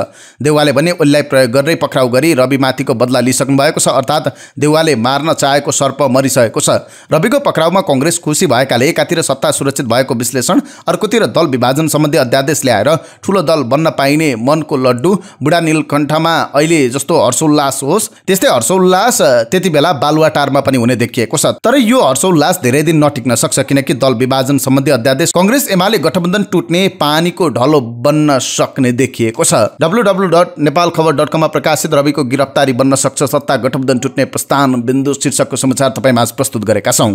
देउवाले भने उसलाई प्रयोग गरेरै पक्राउ गरी रविमाथिको बदला लिइसक्नु भएको छ अर्थात् देउवाले मार्न चाहेको सर्प मरिसकेको छ रविको पक्राउमा कङ्ग्रेस खुसी भएकाले एकातिर सत्ता सुरक्षित भएको विश्लेषण अर्कोतिर दल विभाजन सम्बन्धी अध्यादेश ल्याएर ठुलो दल बन्न पाइने मनको लड्डु बुढा नीलकण्ठमा अहिले जस्तो हर्षोल्लास होस् त्यस्तै हर्षोल्लास त्यति बेला बालुवाटारमा पनि हुने देखिएको छ तर यो हर्षोल्लास धेरै दिन नटिक्न सक्छ किनकि दल विभाजन सम्बन्धी अध्यादेश कङ्ग्रेस एमाले गठबन्धन टुट्ने पानीको ढलो बन्न सक्ने देखिएको छ डब्लु डट नेपाल खबर डट कममा प्रकाशित रविको गिरफ्तारी बन्न सक्छ सत्ता गठबन्धन टुट्ने प्रस्थान बिन्दु शीर्षकको समाचार तपाईँमा प्रस्तुत गरेका छौँ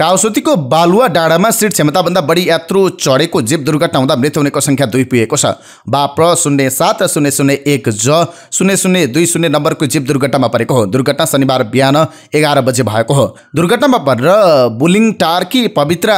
कावसोतीको बालुवा डाँडामा सिट क्षमताभन्दा बढी यात्रु चढेको जीव दुर्घटना हुँदा मृत्यु हुनेको सङ्ख्या दुई पुगेको छ बाप्र शून्य सात र शून्य शून्य एक ज शून्य शून्य दुई शून्य नम्बरको जीव दुर्घटनामा परेको हो दुर्घटना शनिबार बिहान एघार बजे भएको हो दुर्घटनामा परेर बुलिङ टार्की पवित्र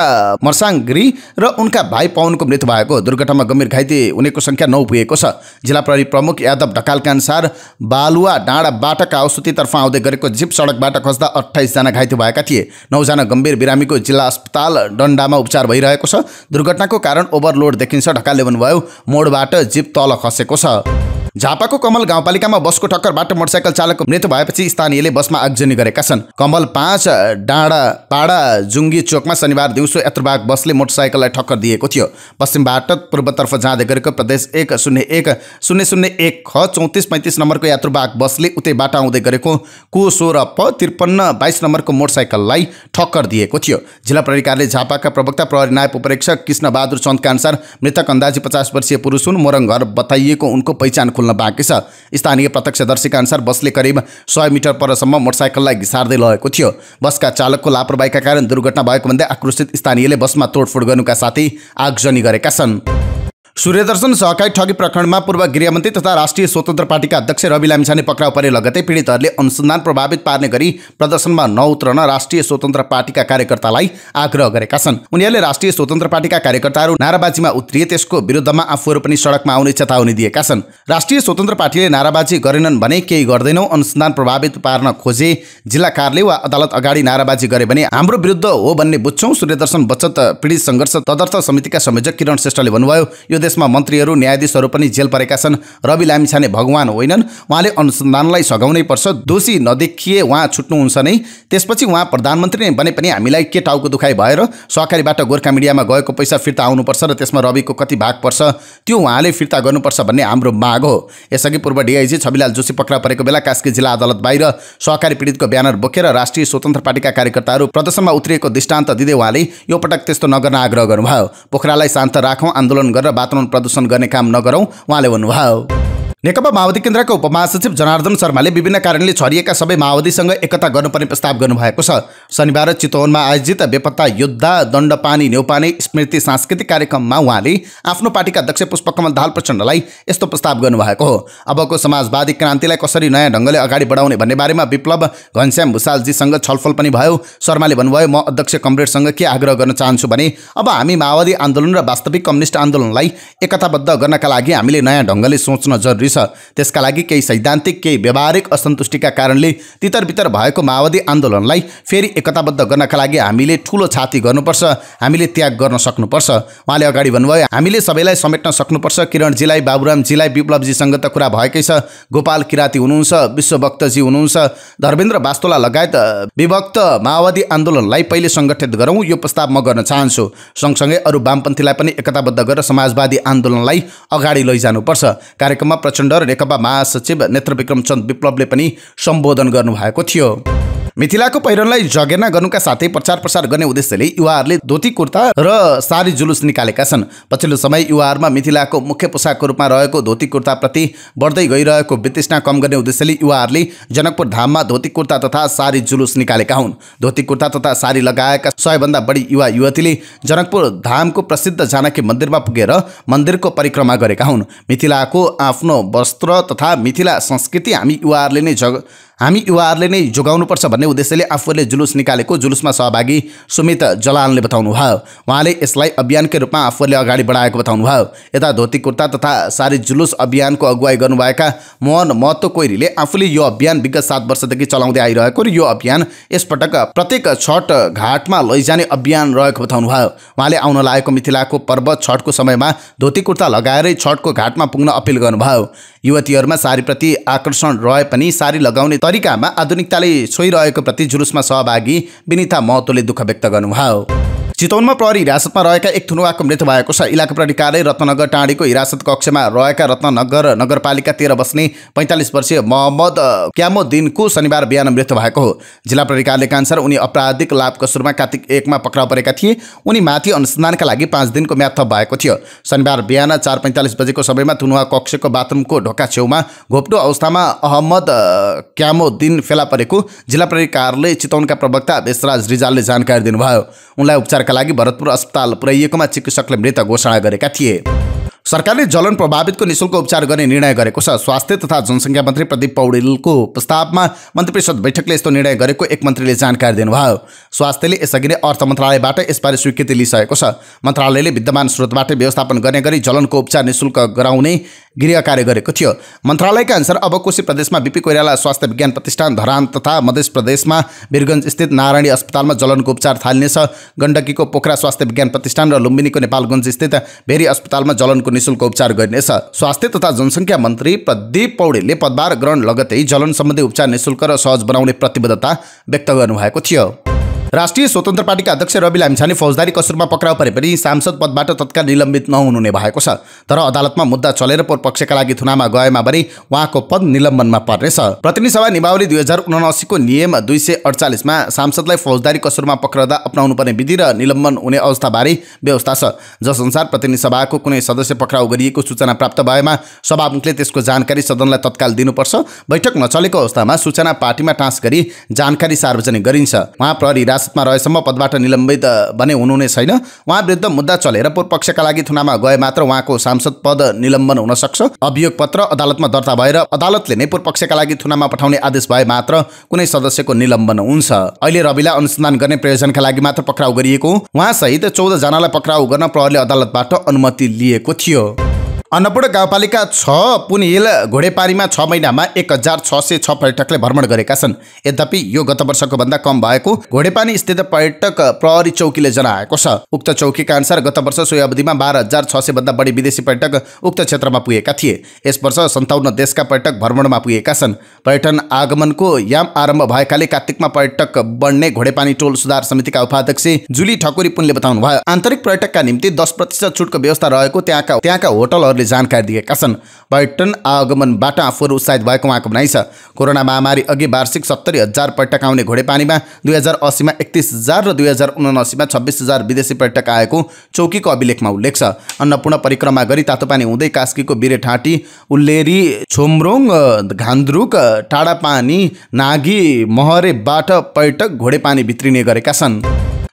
मर्साङगिरी र उनका भाइ पवनको मृत्यु भएको दुर्घटनामा गम्भीर घाइते हुनेको सङ्ख्या नौ पुगेको छ जिल्ला प्रहरी प्रमुख यादव ढकालका अनुसार बालुवा डाँडाबाट कावसोतीतर्फ आउँदै गरेको जीव सडकबाट खस्दा अठाइसजना घाइते भएका थिए नौजना गम्भीर बिरामीको जिल्ला अस्पताल डन्डामा उपचार भइरहेको छ दुर्घटनाको कारण ओभरलोड देखिन्छ ढकाले भन्नुभयो मोडबाट जीप तल खसेको छ झापाको कमल गाउँपालिकामा बसको टक्करबाट मोटरसाइकल चालकको मृत्यु भएपछि स्थानीयले बसमा आगजनी गरेका छन् कमल पाँच डाँडा पाडा जुङ्गी चोकमा शनिबार दिउँसो यात्रुवाहक बसले मोटरसाइकललाई ठक्कर दिएको थियो पश्चिमबाट पूर्वतर्फ जाँदै गरेको प्रदेश एक शून्य एक शून्य शून्य एक ख चौतिस पैँतिस नम्बरको यात्रुवाहक बसले उतैबाट आउँदै गरेको को सोह्र प त्रिपन्न बाइस नम्बरको मोटरसाइकललाई ठक्कर दिएको थियो जिल्ला प्रहरीकारले झापाका प्रवक्ता प्रहरी नायक उपेक्षक कृष्णबहादुर चन्दका अनुसार मृतक अन्दाजी पचास वर्षीय पुरुष हुन् मोरङ घर बताइएको उनको पहिचान खुल्न बाँकी छ स्थानीय प्रत्यक्षदर्शीका अनुसार बसले करिब सय मिटर परसम्म मोटरसाइकललाई घिसार्दै लगेको थियो बसका चालकको लापरवाहीका कारण दुर्घटना भएको भन्दै आक्रोशित स्थानीयले बसमा तोडफोड गर्नुका साथै आगजनी गरेका छन् सूर्यदर्शन सहकारी ठगी प्रकरणमा पूर्व गृहमन्त्री तथा राष्ट्रिय स्वतन्त्र पार्टीका अध्यक्ष रवि लामिछाने पक्राउ परे लगतै पीडितहरूले अनुसन्धान प्रभावित पार्ने गरी प्रदर्शनमा नउत्रन राष्ट्रिय स्वतन्त्र पार्टीका कार्यकर्तालाई आग्रह गरेका छन् उनीहरूले राष्ट्रिय स्वतन्त्र पार्टीका कार्यकर्ताहरू नाराबाजीमा उत्रिए त्यसको विरुद्धमा आफूहरू पनि सडकमा आउने चेतावनी दिएका छन् राष्ट्रिय स्वतन्त्र पार्टीले नाराबाजी गरेनन् भने केही गर्दैनौ अनुसन्धान प्रभावित पार्न खोजे जिल्ला कार्यालय वा अदालत अगाडि नाराबाजी गरे भने हाम्रो विरुद्ध हो भन्ने बुझ्छौँ सूर्यदर्शन बचत पीडित सङ्घर्ष तदर्थ समितिका संयोजक किरण श्रेष्ठले भन्नुभयो प्रदेशमा मन्त्रीहरू न्यायाधीशहरू पनि जेल परेका छन् रवि लामिछाने भगवान होइनन् उहाँले अनुसन्धानलाई सघाउनै पर्छ दोषी नदेखिए उहाँ छुट्नुहुन्छ नै त्यसपछि उहाँ प्रधानमन्त्री नै बने पनि हामीलाई के टाउको दुखाइ भएर सहकारीबाट गोर्खा मिडियामा गएको पैसा फिर्ता आउनुपर्छ र त्यसमा रविको कति भाग पर्छ त्यो उहाँले फिर्ता गर्नुपर्छ भन्ने हाम्रो माग हो यसअघि पूर्व डिआइजी छविलाल जोशी पक्राउ परेको बेला कास्की जिल्ला अदालत बाहिर सहकारी पीडितको ब्यानर बोकेर राष्ट्रिय स्वतन्त्र पार्टीका कार्यकर्ताहरू प्रदर्शनमा उत्रिएको दृष्टान्त दिँदै उहाँले यो पटक त्यस्तो नगर्न आग्रह गर्नुभयो पोखरालाई शान्त राखौँ आन्दोलन गरेर वातावरण प्रदूषण गर्ने काम नगरौँ उहाँले भन्नुभयो नेकपा माओवादी केन्द्रका उपमहासचिव जनार्दन शर्माले विभिन्न कारणले छरिएका सबै माओवादीसँग एकता गर्नुपर्ने प्रस्ताव गर्नुभएको छ शनिबार चितवनमा आयोजित बेपत्ता योद्धा दण्डपानी न्यौपाने स्मृति सांस्कृतिक कार्यक्रममा उहाँले आफ्नो पार्टीका अध्यक्ष पुष्पकमल दाल प्रचण्डलाई यस्तो प्रस्ताव गर्नुभएको हो अबको समाजवादी क्रान्तिलाई कसरी नयाँ ढङ्गले अगाडि बढाउने भन्ने बारेमा विप्लव घनश्याम भूषालजीसँग छलफल पनि भयो शर्माले भन्नुभयो म अध्यक्ष कमरेडसँग के आग्रह गर्न चाहन्छु भने अब हामी माओवादी आन्दोलन र वास्तविक कम्युनिस्ट आन्दोलनलाई एकताबद्ध गर्नका लागि हामीले नयाँ ढङ्गले सोच्न जरुरी छ त्यसका लागि केही सैद्धान्तिक केही व्यावहारिक असन्तुष्टिका कारणले तितरबितर भएको माओवादी आन्दोलनलाई फेरि एकताबद्ध गर्नका लागि हामीले ठुलो छाती गर्नुपर्छ हामीले त्याग गर्न सक्नुपर्छ उहाँले अगाडि भन्नुभयो हामीले सबैलाई समेट्न सक्नुपर्छ किरणजीलाई बाबुरामजीलाई विप्लवजीसँग त कुरा भएकै छ गोपाल किराती हुनुहुन्छ विश्वभक्तजी हुनुहुन्छ धर्मेन्द्र बास्तोला लगायत विभक्त माओवादी आन्दोलनलाई पहिले सङ्गठित गरौँ यो प्रस्ताव म गर्न चाहन्छु सँगसँगै अरू वामपन्थीलाई पनि एकताबद्ध गरेर समाजवादी आन्दोलनलाई अगाडि लैजानुपर्छ कार्यक्रममा प्रचण्ड प्रचण्ड र नेकपा महासचिव नेत्रविक्रमचन्द विप्लवले पनि सम्बोधन गर्नुभएको थियो मिथिलाको पहिरनलाई जगेर्ना गर्नुका साथै प्रचार प्रसार गर्ने उद्देश्यले युवाहरूले धोती कुर्ता र सारी जुलुस निकालेका छन् पछिल्लो समय युवाहरूमा मिथिलाको मुख्य पोसाकको रूपमा रहेको धोती कुर्ताप्रति बढ्दै गइरहेको वितृष्णा कम गर्ने उद्देश्यले युवाहरूले जनकपुर धाममा धोती कुर्ता तथा सारी जुलुस निकालेका हुन् धोती कुर्ता तथा सारी लगाएका सयभन्दा बढी युवा युवतीले जनकपुर धामको प्रसिद्ध जानकी मन्दिरमा पुगेर मन्दिरको परिक्रमा गरेका हुन् मिथिलाको आफ्नो वस्त्र तथा मिथिला संस्कृति हामी युवाहरूले नै जग हामी युवाहरूले नै जोगाउनुपर्छ भन्ने उद्देश्यले आफूहरूले जुलुस निकालेको जुलुसमा सहभागी सुमित जलालले भयो उहाँले यसलाई अभियानकै रूपमा आफूहरूले अगाडि बढाएको बताउनु भयो यता धोती कुर्ता तथा सारी जुलुस अभियानको अगुवाई गर्नुभएका मोहन महत्त्व कोइरीले आफूले यो अभियान विगत सात वर्षदेखि चलाउँदै आइरहेको र यो अभियान यसपटक प्रत्येक छठ घाटमा लैजाने अभियान रहेको बताउनु भयो उहाँले आउन लागेको मिथिलाको पर्व छठको समयमा धोती कुर्ता लगाएरै छठको घाटमा पुग्न अपिल गर्नुभयो युवतीहरूमा सारीप्रति आकर्षण रहे पनि सारी लगाउने तरिकामा आधुनिकताले छोइरहेको प्रति जुलुसमा सहभागी विनिता महतोले दुःख व्यक्त गर्नुभयो चितवनमा प्रहरी हिरासतमा रहेका एक थुनुवाको मृत्यु भएको छ इलाका प्रहरी कार्यालय रत्नगर टाँडीको हिरासत कक्षमा रहेका रत्नगर नगरपालिका तेह्र बस्ने पैँतालिस वर्षीय मोहम्मद क्यामोदिनको शनिबार बिहान मृत्यु भएको हो जिल्ला प्रहरी कार्यालयका अनुसार उनी अपराधिक सुरुमा कार्तिक एकमा पक्राउ परेका थिए उनी माथि अनुसन्धानका लागि पाँच दिनको म्याद भएको थियो शनिबार बिहान चार पैँतालिस बजेको समयमा थुनुवा कक्षको बाथरुमको ढोका छेउमा घोप्टो अवस्थामा अहमद क्यामोदिन फेला परेको जिल्ला प्रहरी कार्यालय चितवनका प्रवक्ता बेसराज रिजालले जानकारी दिनुभयो उनलाई उपचारका लागि भरतपुर अस्पताल पुर्याइएकोमा चिकित्सकले मृत घोषणा गरेका थिए सरकारले जलन प्रभावितको निशुल्क उपचार गर्ने निर्णय गरेको छ स्वास्थ्य तथा जनसङ्ख्या मन्त्री प्रदीप पौडेलको प्रस्तावमा मन्त्री परिषद बैठकले यस्तो निर्णय गरेको एक मन्त्रीले जानकारी दिनुभयो स्वास्थ्यले यसअघि नै अर्थ मन्त्रालयबाट यसबारे स्वीकृति लिइसकेको छ मन्त्रालयले विद्यमान स्रोतबाट व्यवस्थापन गर्ने गरी जलनको उपचार निशुल्क गराउने गृह कार्य थी मंत्रालय मन्त्रालयका अनुसार अब कोशी प्रदेश में बीपी कोईराला स्वास्थ्य विज्ञान प्रतिष्ठान धरान तथा मध्य प्रदेश में वीरगंज स्थित नारायणी अस्पताल में जलन को उपचार थालने गंडकी को पोखरा स्वास्थ्य विज्ञान प्रतिष्ठान लुम्बिनी को नेपालगंज स्थित भेरी अस्पताल में जलन को निःशुल्क उपचार करने स्वास्थ्य तथा जनसंख्या मंत्री प्रदीप ने पदभार ग्रहण लगते जलन संबंधी उपचार निःशुल्क और सहज बनाने प्रतिबद्धता व्यक्त करूँ राष्ट्रिय स्वतन्त्र पार्टीका अध्यक्ष रवि लामिछाने फौजदारी कसुरमा पक्राउ परे पनि सांसद पदबाट तत्काल निलम्बित नहुनुहुने भएको छ तर अदालतमा मुद्दा चलेर पक्षका लागि थुनामा गएमा भने उहाँको पद निलम्बनमा पर्नेछ प्रतिनिधि सभा निमावली दुई हजार उनासीको नियम दुई सय अडचालिसमा सांसदलाई फौजदारी कसुरमा पक्राउँदा अप्नाउनु पर्ने विधि र निलम्बन हुने अवस्थाबारे व्यवस्था छ जसअनुसार प्रतिनिधि सभाको कुनै सदस्य पक्राउ गरिएको सूचना प्राप्त भएमा सभामुखले त्यसको जानकारी सदनलाई तत्काल दिनुपर्छ बैठक नचलेको अवस्थामा सूचना पार्टीमा टाँस गरी जानकारी सार्वजनिक गरिन्छ उहाँ प्रहरी राज हिरासतमा रहेसम्म पदबाट निलम्बित भने हुनु नै छैन उहाँ विरुद्ध मुद्दा चलेर पूर्वपक्षका लागि थुनामा गए मात्र उहाँको सांसद पद निलम्बन हुन सक्छ अभियोग पत्र अदालतमा दर्ता भएर अदालतले नै पूर्वपक्षका लागि थुनामा पठाउने आदेश भए मात्र कुनै सदस्यको निलम्बन हुन्छ अहिले रविलाई अनुसन्धान गर्ने प्रयोजनका लागि मात्र पक्राउ गरिएको उहाँसहित जनालाई पक्राउ गर्न प्रहरीले अदालतबाट अनुमति लिएको थियो अन्नपूर्ण गाउँपालिका छ पुनिल घोडेपारीमा छ महिनामा एक हजार छ सय छ पर्यटकले भ्रमण गरेका छन् यद्यपि यो गत वर्षको भन्दा कम भएको घोडेपानी स्थित पर्यटक प्रहरी चौकीले जनाएको छ उक्त चौकीका अनुसार गत वर्ष सोही अवधिमा बाह्र हजार छ सय भन्दा बढी विदेशी पर्यटक उक्त क्षेत्रमा पुगेका थिए यस वर्ष सन्ताउन्न देशका पर्यटक भ्रमणमा पुगेका छन् पर्यटन आगमनको याम आरम्भ भएकाले कार्तिकमा पर्यटक बढ्ने घोडेपानी टोल सुधार समितिका उपाध्यक्ष जुली ठकुरी पुनले बताउनुभयो आन्तरिक पर्यटकका निम्ति दस प्रतिशत छुटको व्यवस्था रहेको त्यहाँका त्यहाँका होटलहरू जानकारी दिएका छन् पर्यटन आगमनबाट आफूहरू उत्साहित भएको उहाँको भनाइ छ कोरोना महामारी अघि वार्षिक सत्तरी हजार पर्यटक आउने घोडेपानीमा दुई हजार असीमा एकतिस हजार र दुई हजार उनासीमा छब्बिस हजार विदेशी पर्यटक आएको चौकीको अभिलेखमा उल्लेख छ अन्नपूर्ण परिक्रमा गरी तातोपानी हुँदै कास्कीको बिरेठाँटी उल्लेरी छोम्रोङ घान्द्रुक टाढापानी नागी महरेबाट पर्यटक घोडेपानी भित्रिने गरेका छन्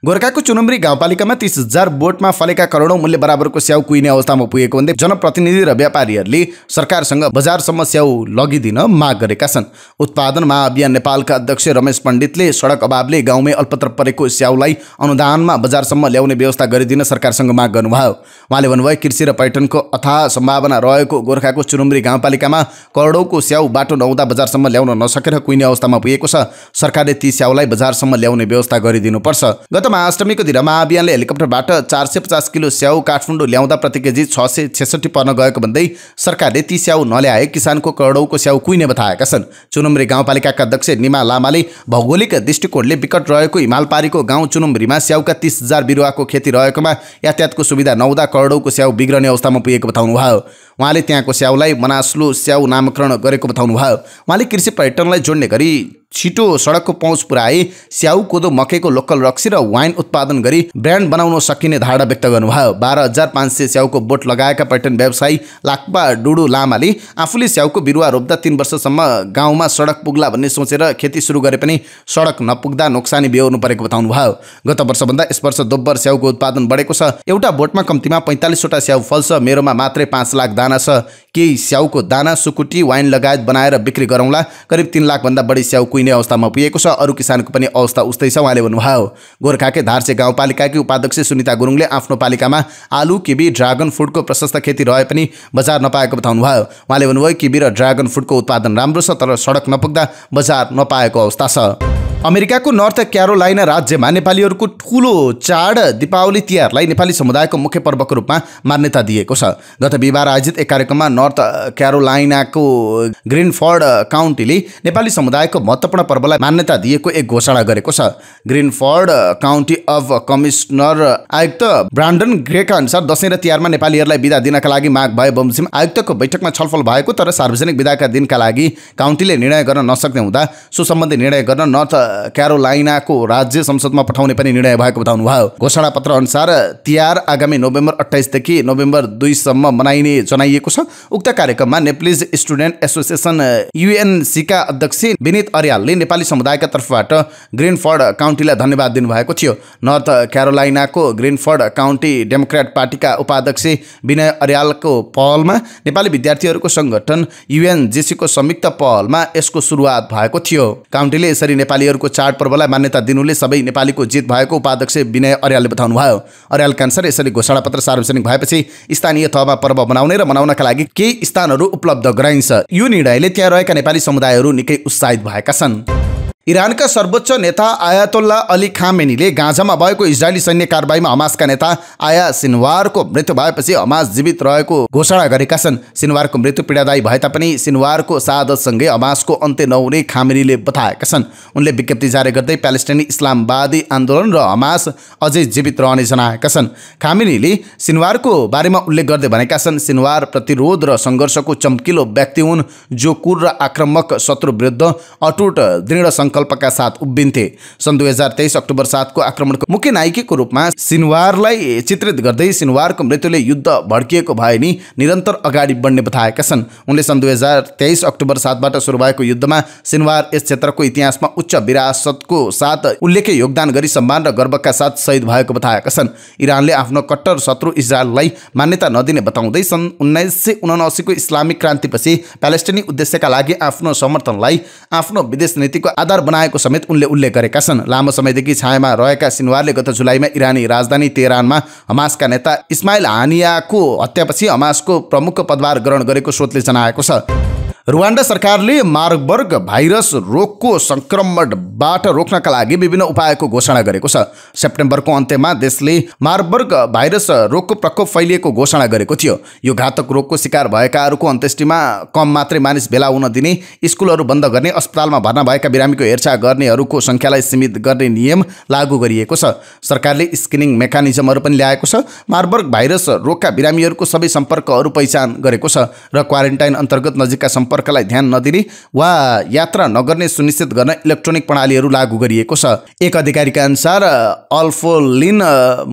गोर्खाको चुनुम्बरी गाउँपालिकामा तिस हजार बोटमा फलेका करोडौँ मूल्य बराबरको स्याउ कुहिने अवस्थामा पुगेको भन्दै जनप्रतिनिधि र व्यापारीहरूले सरकारसँग बजारसम्म स्याउ लगिदिन माग गरेका छन् उत्पादन महाअभियान नेपालका अध्यक्ष रमेश पण्डितले सडक अभावले गाउँमै अल्पत्र परेको स्याउलाई अनुदानमा बजारसम्म ल्याउने व्यवस्था गरिदिन सरकारसँग माग गर्नुभयो उहाँले भन्नुभयो कृषि र पर्यटनको अथा सम्भावना रहेको गोर्खाको चुनुम्बरी गाउँपालिकामा करोडौँको स्याउ बाटो नहुँदा बजारसम्म ल्याउन नसकेर कुहिने अवस्थामा पुगेको छ सरकारले ती स्याउलाई बजारसम्म ल्याउने व्यवस्था गरिदिनुपर्छ गत महाअष्टमीको दिन महाअभियानले हेलिकप्टरबाट चार सय पचास किलो स्याउ काठमाडौँ ल्याउँदा प्रति केजी छ सय छेसठी पर्न गएको भन्दै सरकारले ती स्याउ नल्याए किसानको करोडौँको स्याउ कुहिने बताएका छन् चुनुम्री गाउँपालिकाका अध्यक्ष निमा लामाले भौगोलिक दृष्टिकोणले विकट रहेको हिमालपारीको गाउँ चुनुम्रीमा स्याउका तिस हजार बिरुवाको खेती रहेकोमा यातायातको सुविधा नहुँदा करोडौँको स्याउ बिग्रने अवस्थामा पुगेको बताउनुभयो उहाँले त्यहाँको स्याउलाई मनास्लो स्याउ नामकरण गरेको बताउनुभयो उहाँले कृषि पर्यटनलाई जोड्ने गरी छिटो सडकको पहुँच पुर्याए स्याउ कोदो मकैको लोकल रक्सी र वाइन उत्पादन गरी ब्रान्ड बनाउन सकिने धारणा व्यक्त गर्नुभयो बाह्र हजार पाँच सय स्याउको बोट लगाएका पर्यटन व्यवसायी लाक्पा डुडु लामाले आफूले स्याउको बिरुवा रोप्दा तिन वर्षसम्म गाउँमा सडक पुग्ला भन्ने सोचेर खेती सुरु गरे पनि सडक नपुग्दा नोक्सानी बिहोर्नु परेको बताउनुभयो गत वर्षभन्दा यस वर्ष दोब्बर स्याउको उत्पादन बढेको छ एउटा बोटमा कम्तीमा पैँतालिसवटा स्याउ फल्छ मेरोमा मात्रै पाँच लाख दाना छ केही स्याउको दाना सुकुटी वाइन लगायत बनाएर बिक्री गरौँला करिब तिन लाखभन्दा बढी स्याउ कुहिने अवस्थामा पुगेको छ अरू किसानको पनि अवस्था उस्तै छ उहाँले भन्नुभयो गोर्खाकै धारसे गाउँपालिकाकी उपाध्यक्ष सुनिता गुरुङले आफ्नो पालिकामा आलु किबी ड्रागन फ्रुटको प्रशस्त खेती रहे पनि बजार नपाएको बताउनु भयो उहाँले भन्नुभयो किबी र ड्रागन फ्रुटको उत्पादन राम्रो छ तर सडक नपुग्दा बजार नपाएको अवस्था छ अमेरिकाको नर्थ क्यारोलाइना राज्यमा नेपालीहरूको ठुलो चाड दीपावली तिहारलाई नेपाली समुदायको मुख्य पर्वको रूपमा मान्यता दिएको छ गत बिहिबार आयोजित एक कार्यक्रममा नर्थ क्यारोलाइनाको ग्रिनफर्ड काउन्टीले नेपाली समुदायको महत्त्वपूर्ण पर्वलाई मान्यता दिएको एक घोषणा गरेको छ ग्रिनफर्ड काउन्टी अफ कमिसनर आयुक्त ब्रान्डन ग्रेका अनुसार दसैँ र तिहारमा नेपालीहरूलाई विदा दिनका लागि माग भए बमसिम आयुक्तको बैठकमा छलफल भएको तर सार्वजनिक विदाका दिनका लागि काउन्टीले निर्णय गर्न नसक्ने हुँदा सो सम्बन्धी निर्णय गर्न नर्थ क्यारोलाइनाको राज्य संसदमा पठाउने पनि निर्णय भएको बताउनुभयो घोषणा पत्र अनुसार तिहार आगामी नोभेम्बर अठाइसदेखि नोभेम्बर दुईसम्म मनाइने जनाइएको छ उक्त कार्यक्रममा नेप्लिज स्टुडेन्ट एसोसिएसन युएनसीका अध्यक्ष विनित अर्यालले नेपाली समुदायका तर्फबाट ग्रिनफर्ड काउन्टीलाई धन्यवाद दिनुभएको थियो नर्थ क्यारोलाइनाको ग्रिनफर्ड काउन्टी डेमोक्रेट पार्टीका उपाध्यक्ष विनय अर्यालको पहलमा नेपाली विद्यार्थीहरूको सङ्गठन युएनजेसीको संयुक्त पहलमा यसको सुरुवात भएको थियो काउन्टीले यसरी नेपालीहरू चाड चाडपर्वलाई मान्यता दिनुले सबै नेपालीको जित भएको उपाध्यक्ष विनय अर्यालले बताउनुभयो अर्याल कान्सर यसरी घोषणापत्र सार्वजनिक भएपछि स्थानीय तहमा पर्व मनाउने र मनाउनका लागि केही स्थानहरू उपलब्ध गराइन्छ यो निर्णयले त्यहाँ रहेका नेपाली समुदायहरू निकै उत्साहित भएका छन् इरानका सर्वोच्च नेता आयातोल्ला अली खामेनीले गाँझामा भएको इजरायली सैन्य कारवाहीमा हमासका नेता आया सिनवारको मृत्यु भएपछि हमास जीवित रहेको घोषणा गरेका छन् सिनवारको मृत्यु पीडादायी भए तापनि सिनवारको सादसँगै हमासको अन्त्य नहुने खामेनीले बताएका छन् उनले विज्ञप्ति जारी गर्दै प्यालेस्टाइनी इस्लामवादी आन्दोलन र हमास अझै जीवित रहने जनाएका छन् खामेनीले सिनवारको बारेमा उल्लेख गर्दै भनेका छन् सिनवार प्रतिरोध र सङ्घर्षको चम्किलो व्यक्ति हुन् जो कुर र आक्रमक शत्रु विरुद्ध अटुट दृढ संकल्पका साथ उभिन्थे सन् दुई हजार तेइस अक्टोबर सातको आक्रमणको मुख्य नायिकीको रूपमा सिनवारलाई चित्रित गर्दै सिनवारको मृत्युले युद्ध भड्किएको भए नि निरन्तर अगाडि बढ्ने बताएका छन् उनले सन् दुई हजार तेइस अक्टोबर सातबाट सुरु भएको युद्धमा सिनवार यस क्षेत्रको इतिहासमा उच्च विरासतको साथ उल्लेख्य योगदान गरी सम्मान र गर्वका साथ शहीद भएको बताएका छन् इरानले आफ्नो कट्टर शत्रु इजरायललाई मान्यता नदिने बताउँदै सन् उन्नाइस सय उनासीको इस्लामिक क्रान्तिपछि प्यालेस्टिनी उद्देश्यका लागि आफ्नो समर्थनलाई आफ्नो विदेश नीतिको आधार बनाएको समेत उनले उल्लेख गरेका छन् लामो समयदेखि छायामा रहेका सिनवारले गत जुलाईमा इरानी राजधानी तेहरानमा हमासका नेता इस्माइल हानियाको हत्यापछि हमासको प्रमुख पदभार ग्रहण गरेको स्रोतले जनाएको छ रुवान्डा सरकारले मार्गवर्ग भाइरस रोगको सङ्क्रमणबाट रोक्नका लागि विभिन्न उपायको घोषणा गरेको छ सेप्टेम्बरको अन्त्यमा देशले मार्गवर्ग भाइरस रोगको प्रकोप फैलिएको घोषणा गरेको थियो यो घातक रोगको शिकार भएकाहरूको अन्त्येष्टिमा कम मात्रै मानिस भेला हुन दिने स्कुलहरू बन्द गर्ने अस्पतालमा भर्ना भएका बिरामीको हेरचाह गर्नेहरूको सङ्ख्यालाई सीमित गर्ने नियम लागू गरिएको छ सरकारले स्क्रिनिङ मेकानिजमहरू पनि ल्याएको छ मार्बर्ग भाइरस रोगका बिरामीहरूको सबै सम्पर्कहरू पहिचान गरेको छ र क्वारेन्टाइन अन्तर्गत नजिकका सम्पर्क सम्पर्कलाई ध्यान नदिने वा यात्रा नगर्ने सुनिश्चित गर्न इलेक्ट्रोनिक प्रणालीहरू लागू गरिएको छ एक अधिकारीका अनुसार अल्फोलिन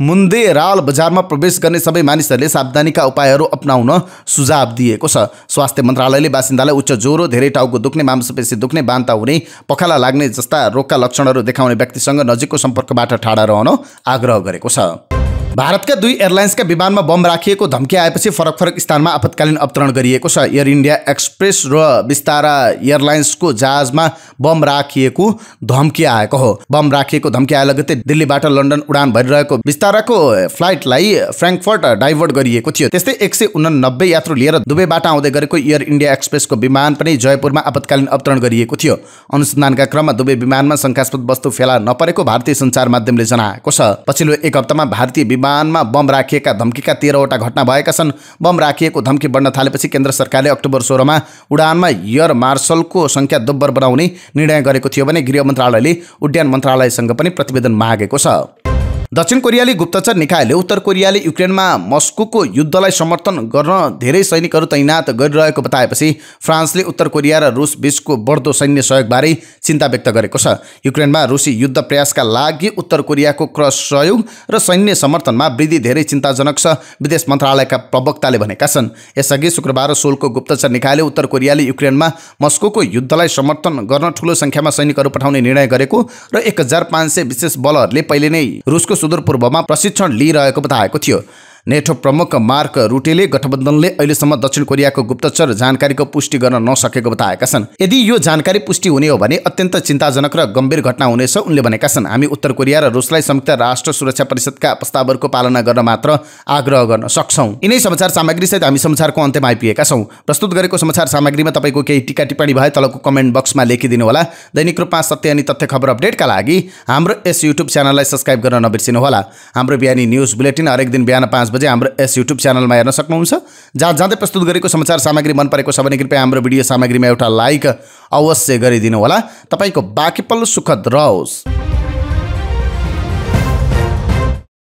मुन्दे राल बजारमा प्रवेश गर्ने सबै मानिसहरूले सावधानीका उपायहरू अप्नाउन सुझाव दिएको छ स्वास्थ्य मन्त्रालयले बासिन्दालाई उच्च ज्वरो धेरै टाउको दुख्ने मांसपेशी दुख्ने बान्ता हुने पखाला लाग्ने जस्ता रोगका लक्षणहरू देखाउने व्यक्तिसँग नजिकको सम्पर्कबाट टाढा रहन आग्रह गरेको छ भारतका दुई एयरलाइन्सका विमानमा बम राखिएको धम्की आएपछि फरक फरक स्थानमा आपतकालीन अवतरण गरिएको छ एयर इन्डिया एक्सप्रेस र विस्तारा एयरलाइन्सको जहाजमा बम राखिएको धम्की आएको हो बम राखिएको धम्की आए लगतै दिल्लीबाट लन्डन उडान भइरहेको विस्ताराको फ्लाइटलाई फ्रेङ्कफर्ट डाइभर्ट गरिएको थियो त्यस्तै एक सय उनानब्बे यात्रु लिएर दुबईबाट आउँदै गरेको एयर इन्डिया एक्सप्रेसको विमान पनि जयपुरमा आपतकालीन अवतरण गरिएको थियो अनुसन्धानका क्रममा दुवै विमानमा शङ्कास्पद वस्तु फेला नपरेको भारतीय सञ्चार माध्यमले जनाएको छ पछिल्लो एक हप्तामा भारतीय विमानमा बम राखिएका धम्कीका तेह्रवटा घटना भएका छन् बम राखिएको धम्की बढ्न थालेपछि केन्द्र सरकारले अक्टोबर सोह्रमा उडानमा एयर मार्सलको सङ्ख्या दोब्बर बनाउने निर्णय गरेको थियो भने गृह मन्त्रालयले उड्डयन मन्त्रालयसँग पनि प्रतिवेदन मागेको छ दक्षिण कोरियाली गुप्तचर निकायले उत्तर कोरियाले युक्रेनमा मस्कुको युद्धलाई समर्थन गर्न धेरै सैनिकहरू तैनात गरिरहेको बताएपछि फ्रान्सले उत्तर कोरिया र रुस बीचको बढ्दो सैन्य सहयोगबारे चिन्ता व्यक्त गरेको छ युक्रेनमा रुसी युद्ध प्रयासका लागि उत्तर कोरियाको क्रस सहयोग र सैन्य समर्थनमा वृद्धि धेरै चिन्ताजनक छ विदेश मन्त्रालयका प्रवक्ताले भनेका छन् यसअघि शुक्रबार सोलको गुप्तचर निकायले उत्तर कोरियाले युक्रेनमा मस्कोको युद्धलाई समर्थन गर्न ठुलो सङ्ख्यामा सैनिकहरू पठाउने निर्णय गरेको र एक हजार पाँच सय विशेष बलहरूले पहिले नै रुसको सुदूरपूर्वमा प्रशिक्षण लिइरहेको बताएको थियो नेटो प्रमुख मार्क रुटेले गठबन्धनले अहिलेसम्म दक्षिण कोरियाको गुप्तचर जानकारीको पुष्टि गर्न नसकेको बताएका छन् यदि यो जानकारी पुष्टि हुने हो भने अत्यन्त चिन्ताजनक र गम्भीर घटना हुनेछ उनले भनेका छन् हामी उत्तर कोरिया र रुसलाई संयुक्त राष्ट्र सुरक्षा परिषदका प्रस्तावहरूको पालना गर्न मात्र आग्रह गर्न सक्छौँ यिनै समाचार सामग्री सहित हामी समाचारको अन्त्यमा आइपुगेका छौँ प्रस्तुत गरेको समाचार सामग्रीमा तपाईँको केही टिका टिप्पणी भए तलको कमेन्ट बक्समा लेखिदिनु होला दैनिक रूपमा सत्य अनि तथ्य खबर अपडेटका लागि हाम्रो यस युट्युब च्यानललाई सब्सक्राइब गर्न नबिर्सिनु होला हाम्रो बिहानी न्युज बुलेटिन हरेक दिन बिहान पाँच बजे हाम्रो यस युट्युब च्यानलमा हेर्न सक्नुहुन्छ जहाँ जाँदै प्रस्तुत गरेको समाचार सामग्री मन परेको छ भने कृपया हाम्रो भिडियो सामग्रीमा एउटा लाइक अवश्य गरिदिनु होला तपाईँको बाँकी पल्लो सुखद रहोस्